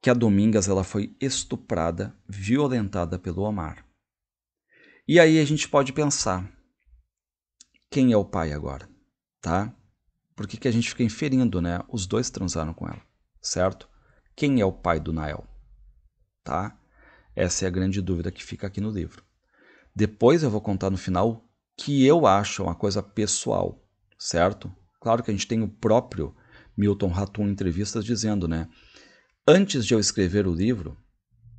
Que a Domingas ela foi estuprada, violentada pelo Omar. E aí a gente pode pensar, quem é o pai agora, tá? Por que, que a gente fica inferindo, né? Os dois transaram com ela, certo? Quem é o pai do Nael, tá? Essa é a grande dúvida que fica aqui no livro. Depois eu vou contar no final que eu acho uma coisa pessoal, certo? Claro que a gente tem o próprio Milton Ratum em entrevistas dizendo, né? Antes de eu escrever o livro,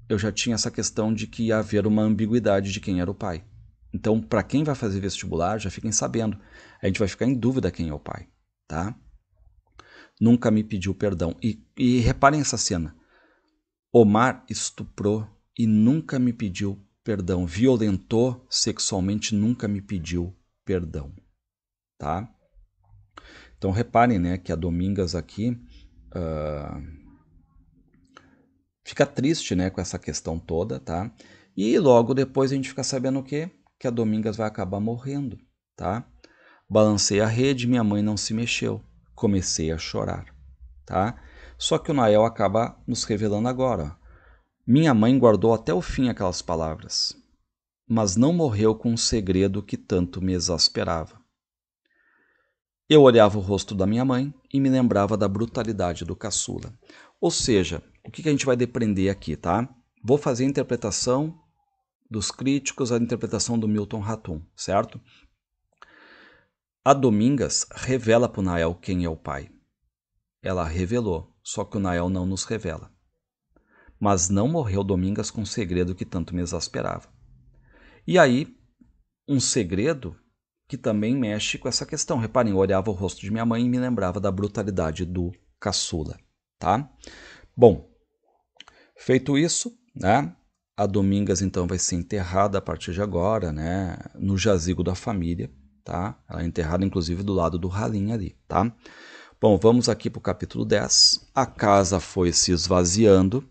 eu já tinha essa questão de que ia haver uma ambiguidade de quem era o pai. Então, para quem vai fazer vestibular, já fiquem sabendo. A gente vai ficar em dúvida quem é o pai, tá? Nunca me pediu perdão. E, e reparem essa cena. Omar estuprou e nunca me pediu perdão. Violentou sexualmente, nunca me pediu perdão, tá? Então reparem né, que a Domingas aqui uh, fica triste né, com essa questão toda, tá? E logo depois a gente fica sabendo o quê? Que a Domingas vai acabar morrendo, tá? Balancei a rede, minha mãe não se mexeu. Comecei a chorar, tá? Só que o Nael acaba nos revelando agora. Minha mãe guardou até o fim aquelas palavras, mas não morreu com o um segredo que tanto me exasperava. Eu olhava o rosto da minha mãe e me lembrava da brutalidade do caçula. Ou seja, o que a gente vai depender aqui, tá? Vou fazer a interpretação dos críticos, a interpretação do Milton Ratum, certo? A Domingas revela para o Nael quem é o pai. Ela revelou, só que o Nael não nos revela. Mas não morreu Domingas com o um segredo que tanto me exasperava. E aí, um segredo que também mexe com essa questão. Reparem, eu olhava o rosto de minha mãe e me lembrava da brutalidade do caçula, tá? Bom, feito isso, né? A Domingas então vai ser enterrada a partir de agora, né, no jazigo da família, tá? Ela é enterrada inclusive do lado do ralinho ali, tá? Bom, vamos aqui para o capítulo 10. A casa foi se esvaziando,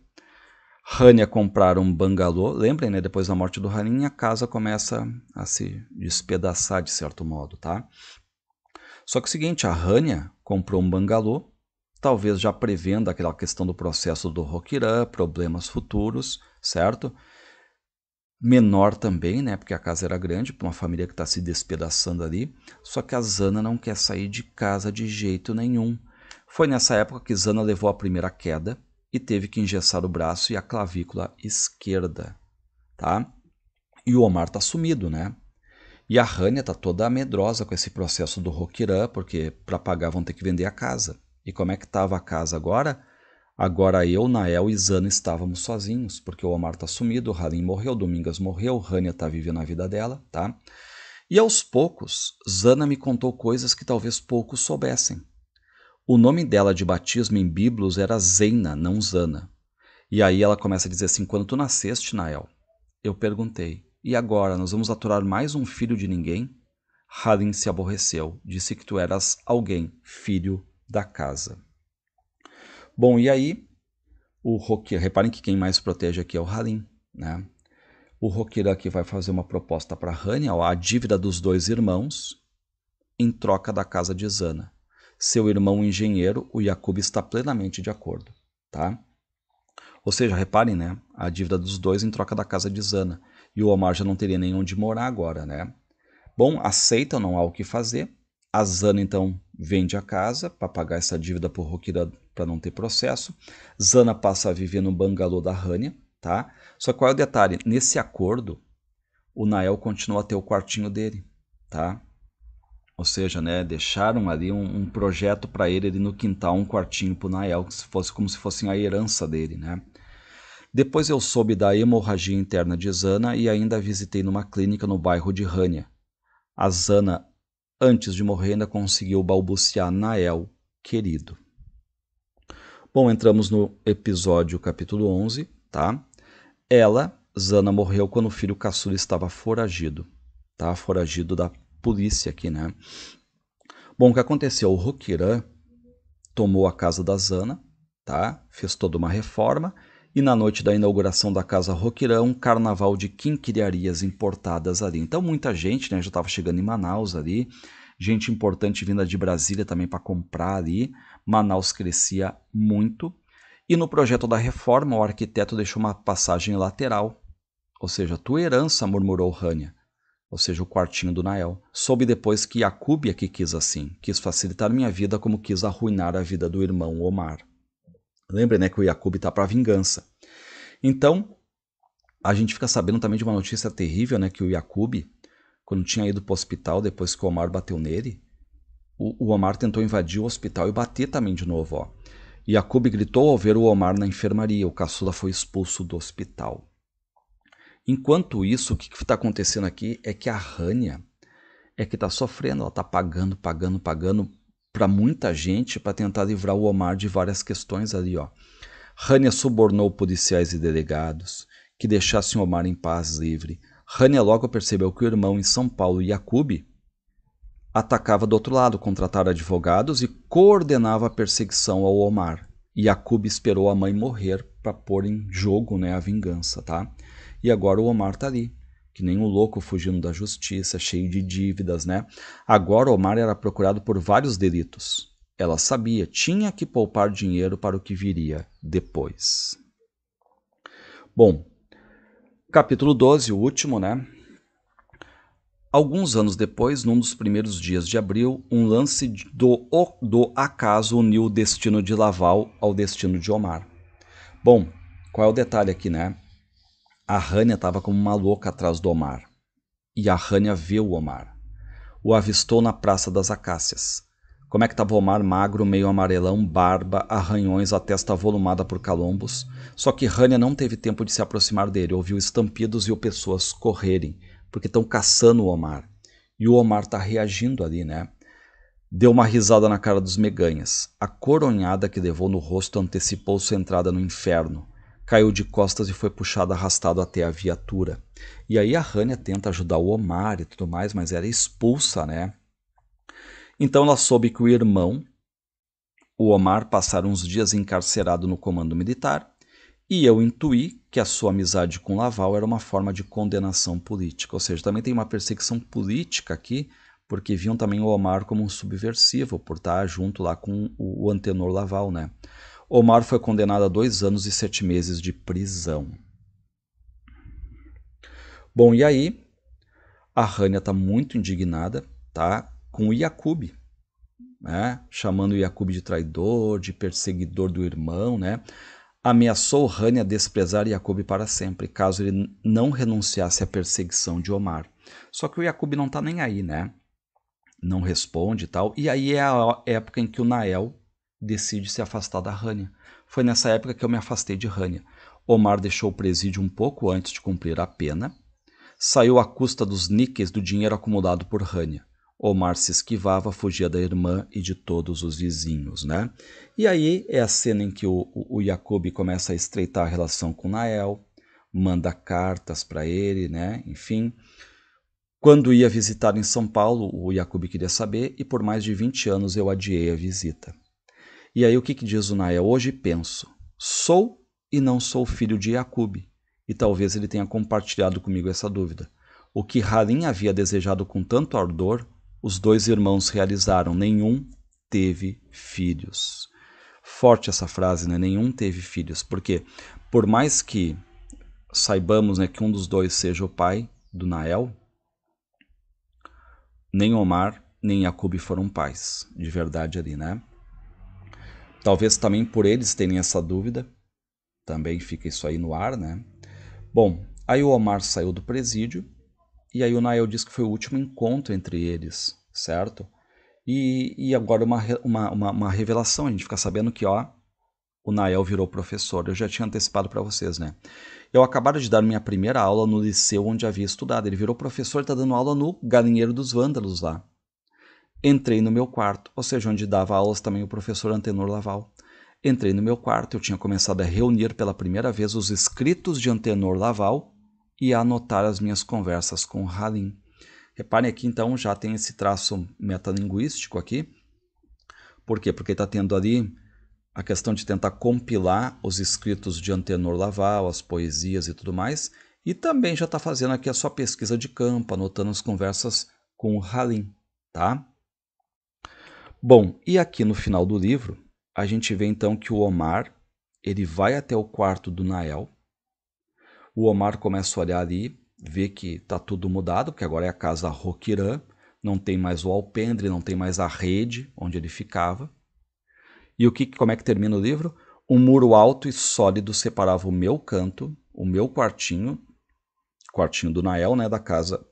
Rania comprar um bangalô. Lembrem, né? Depois da morte do Rania, a casa começa a se despedaçar de certo modo, tá? Só que é o seguinte, a Rania comprou um bangalô, talvez já prevendo aquela questão do processo do Rokiran, problemas futuros, certo? Menor também, né? Porque a casa era grande, para uma família que está se despedaçando ali. Só que a Zana não quer sair de casa de jeito nenhum. Foi nessa época que Zana levou a primeira queda, e teve que engessar o braço e a clavícula esquerda, tá? E o Omar tá sumido, né? E a Rania tá toda medrosa com esse processo do Rokiran, porque para pagar vão ter que vender a casa. E como é que tava a casa agora? Agora eu, Nael e Zana estávamos sozinhos, porque o Omar tá sumido, o Halim morreu, o Domingas morreu, Rania tá vivendo a vida dela, tá? E aos poucos, Zana me contou coisas que talvez poucos soubessem. O nome dela de batismo em Biblos era Zeina, não Zana. E aí ela começa a dizer assim: Quando tu nasceste, Nael, eu perguntei, e agora nós vamos aturar mais um filho de ninguém? Halim se aborreceu, disse que tu eras alguém, filho da casa. Bom, e aí o Roqueiro, reparem que quem mais protege aqui é o Halim, né? O Roqueiro aqui vai fazer uma proposta para Haniel, a dívida dos dois irmãos, em troca da casa de Zana seu irmão engenheiro, o Jacob está plenamente de acordo, tá? Ou seja, reparem, né? A dívida dos dois em troca da casa de Zana. E o Omar já não teria nem onde morar agora, né? Bom, aceitam, não há o que fazer. A Zana, então, vende a casa para pagar essa dívida por Rokira para não ter processo. Zana passa a viver no bangalô da Rania, tá? Só qual é o detalhe? Nesse acordo, o Nael continua a ter o quartinho dele, tá? Ou seja, né, deixaram ali um, um projeto para ele ali no quintal um quartinho para o Nael, que se fosse como se fosse a herança dele, né? Depois eu soube da hemorragia interna de Zana e ainda visitei numa clínica no bairro de Rania. A Zana, antes de morrer, ainda conseguiu balbuciar Nael, querido. Bom, entramos no episódio capítulo 11, tá? Ela, Zana, morreu quando o filho caçula estava foragido, tá? Foragido da polícia aqui, né? Bom, o que aconteceu? O Rokiran tomou a casa da Zana, tá? Fez toda uma reforma e na noite da inauguração da casa Roquirão, um carnaval de quinquilharias importadas ali. Então muita gente, né, já estava chegando em Manaus ali, gente importante vinda de Brasília também para comprar ali. Manaus crescia muito. E no projeto da reforma, o arquiteto deixou uma passagem lateral, ou seja, tua herança, murmurou Rania ou seja, o quartinho do Nael. Soube depois que Acube é que quis assim, quis facilitar minha vida como quis arruinar a vida do irmão Omar. Lembre, né, que o Yakub está para vingança. Então, a gente fica sabendo também de uma notícia terrível, né, que o Yakub, quando tinha ido para o hospital depois que o Omar bateu nele, o, o, Omar tentou invadir o hospital e bater também de novo, ó. Yakub gritou ao ver o Omar na enfermaria, o caçula foi expulso do hospital. Enquanto isso, o que está acontecendo aqui é que a Rania é que está sofrendo, ela está pagando, pagando, pagando para muita gente para tentar livrar o Omar de várias questões ali. Ó. Rania subornou policiais e delegados que deixassem o Omar em paz livre. Rania logo percebeu que o irmão em São Paulo, Yacube, atacava do outro lado, contratara advogados e coordenava a perseguição ao Omar. Yacube esperou a mãe morrer para pôr em jogo né, a vingança, tá? E agora o Omar tá ali, que nem um louco fugindo da justiça, cheio de dívidas, né? Agora Omar era procurado por vários delitos. Ela sabia, tinha que poupar dinheiro para o que viria depois. Bom, capítulo 12, o último, né? Alguns anos depois, num dos primeiros dias de abril, um lance do, do acaso uniu o destino de Laval ao destino de Omar. Bom, qual é o detalhe aqui, né? A Rania estava como uma louca atrás do Omar. E a Rania viu o Omar. O avistou na Praça das Acácias. Como é que estava o Omar magro, meio amarelão, barba, arranhões, a testa avolumada por calombos? Só que Rania não teve tempo de se aproximar dele, ouviu estampidos e o pessoas correrem, porque estão caçando o Omar. E o Omar está reagindo ali, né? Deu uma risada na cara dos meganhas. A coronhada que levou no rosto antecipou sua entrada no inferno caiu de costas e foi puxado arrastado até a viatura. E aí a Rania tenta ajudar o Omar e tudo mais, mas era é expulsa, né? Então ela soube que o irmão, o Omar, passaram uns dias encarcerado no comando militar, e eu intuí que a sua amizade com Laval era uma forma de condenação política. Ou seja, também tem uma perseguição política aqui, porque viam também o Omar como um subversivo por estar junto lá com o antenor Laval, né? Omar foi condenado a dois anos e sete meses de prisão. Bom, e aí a Rania está muito indignada, tá? Com o Yakub, né? Chamando o de traidor, de perseguidor do irmão, né? Ameaçou Rania desprezar Yakub para sempre, caso ele não renunciasse à perseguição de Omar. Só que o Yakub não está nem aí, né? Não responde e tal. E aí é a época em que o Nael decide se afastar da Rania. Foi nessa época que eu me afastei de Rania. Omar deixou o presídio um pouco antes de cumprir a pena. Saiu à custa dos níqueis do dinheiro acumulado por Rania. Omar se esquivava, fugia da irmã e de todos os vizinhos, né? E aí é a cena em que o, o, o Jacob começa a estreitar a relação com Nael, manda cartas para ele, né? Enfim, quando ia visitar em São Paulo, o Jacob queria saber e por mais de 20 anos eu adiei a visita. E aí o que, que diz o Naia? Hoje penso, sou e não sou filho de Jacube. E talvez ele tenha compartilhado comigo essa dúvida. O que Harim havia desejado com tanto ardor, os dois irmãos realizaram. Nenhum teve filhos. Forte essa frase, né? Nenhum teve filhos. Porque por mais que saibamos né, que um dos dois seja o pai do Nael, nem Omar nem Jacob foram pais, de verdade ali, né? Talvez também por eles terem essa dúvida. Também fica isso aí no ar, né? Bom, aí o Omar saiu do presídio e aí o Nael diz que foi o último encontro entre eles, certo? E, e agora uma, uma, uma, uma revelação, a gente fica sabendo que, ó, o Nael virou professor. Eu já tinha antecipado para vocês, né? Eu acabara de dar minha primeira aula no liceu onde havia estudado. Ele virou professor e está dando aula no Galinheiro dos Vândalos lá. Entrei no meu quarto, ou seja, onde dava aulas também o professor Antenor Laval. Entrei no meu quarto, eu tinha começado a reunir pela primeira vez os escritos de Antenor Laval e a anotar as minhas conversas com Halim. Reparem aqui então, já tem esse traço metalinguístico aqui. Por quê? Porque está tendo ali a questão de tentar compilar os escritos de Antenor Laval, as poesias e tudo mais, e também já está fazendo aqui a sua pesquisa de campo, anotando as conversas com o Halim, tá? Bom, e aqui no final do livro, a gente vê então que o Omar, ele vai até o quarto do Nael. O Omar começa a olhar ali, vê que está tudo mudado, porque agora é a casa Roquirã, não tem mais o alpendre, não tem mais a rede onde ele ficava. E o que, como é que termina o livro? Um muro alto e sólido separava o meu canto, o meu quartinho, quartinho do Nael, né, da casa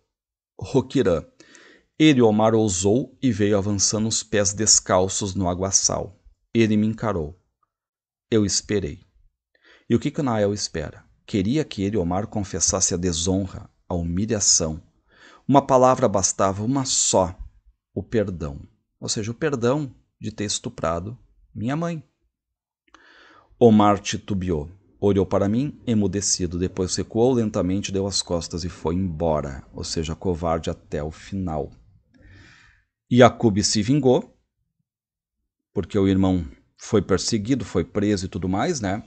Roquirã, Eriomar ousou e veio avançando os pés descalços no aguaçal. Ele me encarou. Eu esperei. E o que Nael espera? Queria que Eriomar confessasse a desonra, a humilhação. Uma palavra bastava, uma só, o perdão. Ou seja, o perdão de ter estuprado minha mãe. Omar titubeou olhou para mim, emudecido, depois recuou lentamente, deu as costas e foi embora, ou seja, covarde até o final. Jacob se vingou, porque o irmão foi perseguido, foi preso e tudo mais, né?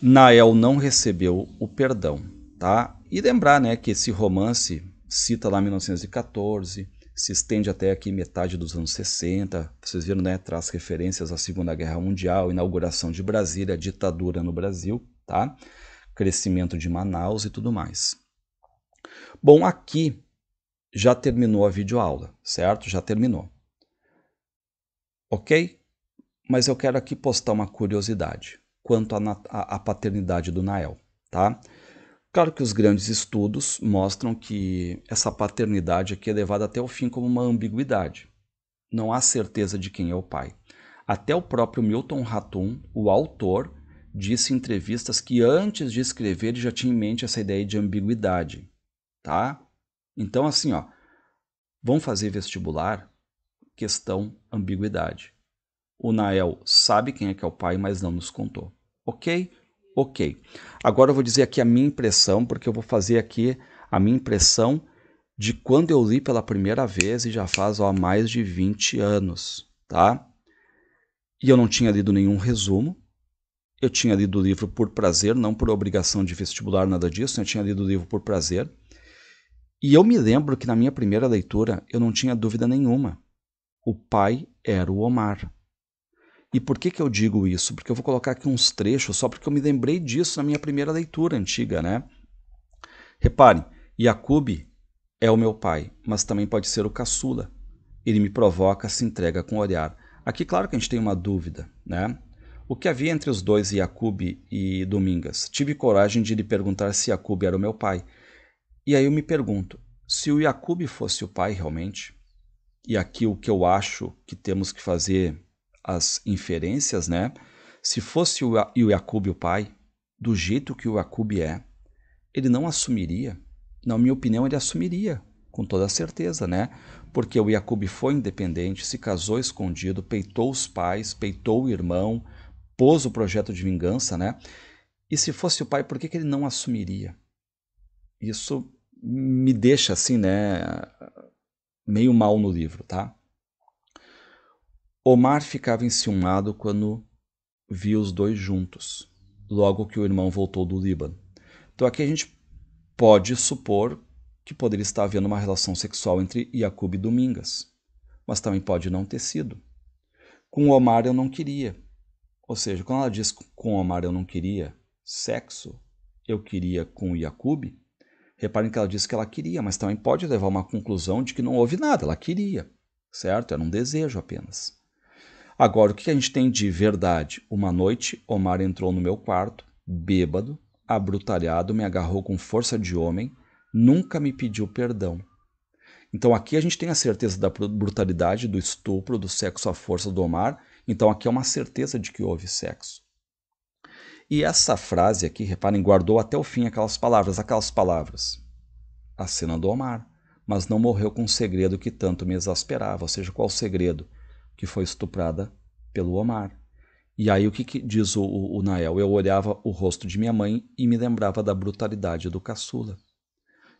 Nael não recebeu o perdão, tá? E lembrar, né, que esse romance cita lá 1914, se estende até aqui metade dos anos 60. Vocês viram, né? Traz referências à Segunda Guerra Mundial, inauguração de Brasília, ditadura no Brasil, tá? Crescimento de Manaus e tudo mais. Bom, aqui já terminou a videoaula, certo? Já terminou. Ok? Mas eu quero aqui postar uma curiosidade quanto à paternidade do Nael, tá? Claro que os grandes estudos mostram que essa paternidade aqui é levada até o fim como uma ambiguidade. Não há certeza de quem é o pai. Até o próprio Milton Ratum, o autor, disse em entrevistas que antes de escrever ele já tinha em mente essa ideia de ambiguidade, tá? Então, assim, ó, vão fazer vestibular, questão ambiguidade. O Nael sabe quem é que é o pai, mas não nos contou. Ok? Ok. Agora eu vou dizer aqui a minha impressão, porque eu vou fazer aqui a minha impressão de quando eu li pela primeira vez e já faz ó, mais de 20 anos, tá? E eu não tinha lido nenhum resumo. Eu tinha lido o livro por prazer, não por obrigação de vestibular, nada disso. Né? Eu tinha lido o livro por prazer. E eu me lembro que na minha primeira leitura eu não tinha dúvida nenhuma. O pai era o Omar. E por que, que eu digo isso? Porque eu vou colocar aqui uns trechos só porque eu me lembrei disso na minha primeira leitura antiga, né? Reparem, Jacob é o meu pai, mas também pode ser o caçula. Ele me provoca, se entrega com o olhar. Aqui, claro que a gente tem uma dúvida, né? O que havia entre os dois, Jacob e Domingas? Tive coragem de lhe perguntar se Jacob era o meu pai e aí eu me pergunto, se o Yakub fosse o pai realmente, e aqui o que eu acho que temos que fazer as inferências, né? Se fosse o Yakub o pai, do jeito que o Yakub é, ele não assumiria, na minha opinião, ele assumiria, com toda certeza, né? Porque o Yakub foi independente, se casou escondido, peitou os pais, peitou o irmão, pôs o projeto de vingança, né? E se fosse o pai, por que, que ele não assumiria? isso me deixa assim, né, meio mal no livro, tá? Omar ficava enciumado quando via os dois juntos, logo que o irmão voltou do Líbano. Então aqui a gente pode supor que poderia estar havendo uma relação sexual entre Iacube e Domingas, mas também pode não ter sido. Com Omar eu não queria. Ou seja, quando ela diz com Omar eu não queria sexo, eu queria com Iacube. Reparem que ela disse que ela queria, mas também pode levar uma conclusão de que não houve nada, ela queria, certo? Era um desejo apenas. Agora, o que a gente tem de verdade? Uma noite, Omar entrou no meu quarto, bêbado, abrutalhado, me agarrou com força de homem, nunca me pediu perdão. Então aqui a gente tem a certeza da brutalidade, do estupro, do sexo à força do Omar. Então aqui é uma certeza de que houve sexo. E essa frase aqui, reparem, guardou até o fim aquelas palavras, aquelas palavras. A cena do Omar, mas não morreu com o segredo que tanto me exasperava. Ou seja, qual o segredo? Que foi estuprada pelo Omar. E aí o que, que diz o, o, o Nael? Eu olhava o rosto de minha mãe e me lembrava da brutalidade do caçula.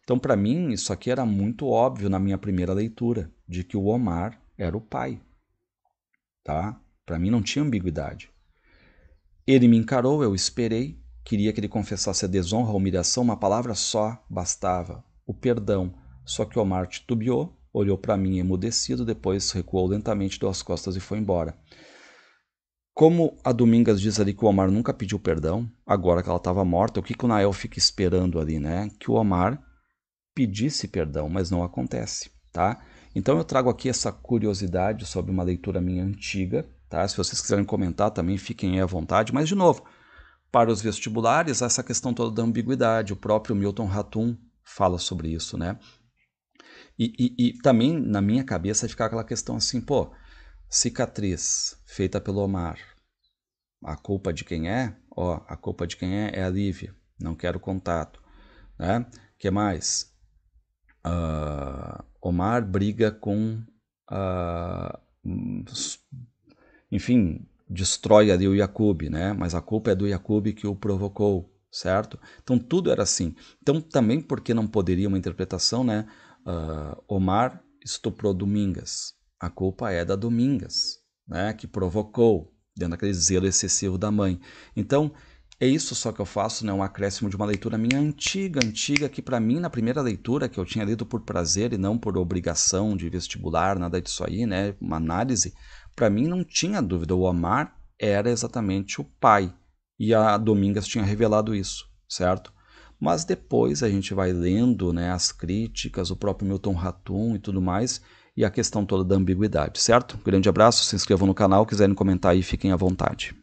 Então, para mim, isso aqui era muito óbvio na minha primeira leitura, de que o Omar era o pai. Tá? Para mim não tinha ambiguidade. Ele me encarou, eu esperei, queria que ele confessasse a desonra, a humilhação, uma palavra só bastava, o perdão. Só que Omar titubeou, olhou para mim emudecido, depois recuou lentamente, deu as costas e foi embora. Como a Domingas diz ali que o Omar nunca pediu perdão, agora que ela estava morta, o que, que o Nael fica esperando ali, né? Que o Omar pedisse perdão, mas não acontece, tá? Então eu trago aqui essa curiosidade sobre uma leitura minha antiga, Tá? Se vocês quiserem comentar também, fiquem à vontade. Mas, de novo, para os vestibulares, essa questão toda da ambiguidade, o próprio Milton Ratum fala sobre isso, né? E, e, e também, na minha cabeça, fica aquela questão assim, pô, cicatriz feita pelo Omar, a culpa de quem é? Ó, a culpa de quem é é a Lívia, não quero contato, né? que mais? Uh, Omar briga com uh, enfim, destrói ali o Jacob, né? Mas a culpa é do Jacob que o provocou, certo? Então tudo era assim. Então também porque não poderia uma interpretação, né? Uh, Omar estuprou Domingas. A culpa é da Domingas, né? Que provocou dentro daquele zelo excessivo da mãe. Então é isso só que eu faço, né? Um acréscimo de uma leitura minha antiga, antiga que para mim na primeira leitura que eu tinha lido por prazer e não por obrigação de vestibular, nada disso aí, né? Uma análise para mim não tinha dúvida, o Omar era exatamente o pai. E a Domingas tinha revelado isso, certo? Mas depois a gente vai lendo né, as críticas, o próprio Milton Ratum e tudo mais, e a questão toda da ambiguidade, certo? grande abraço, se inscrevam no canal, quiserem comentar aí, fiquem à vontade.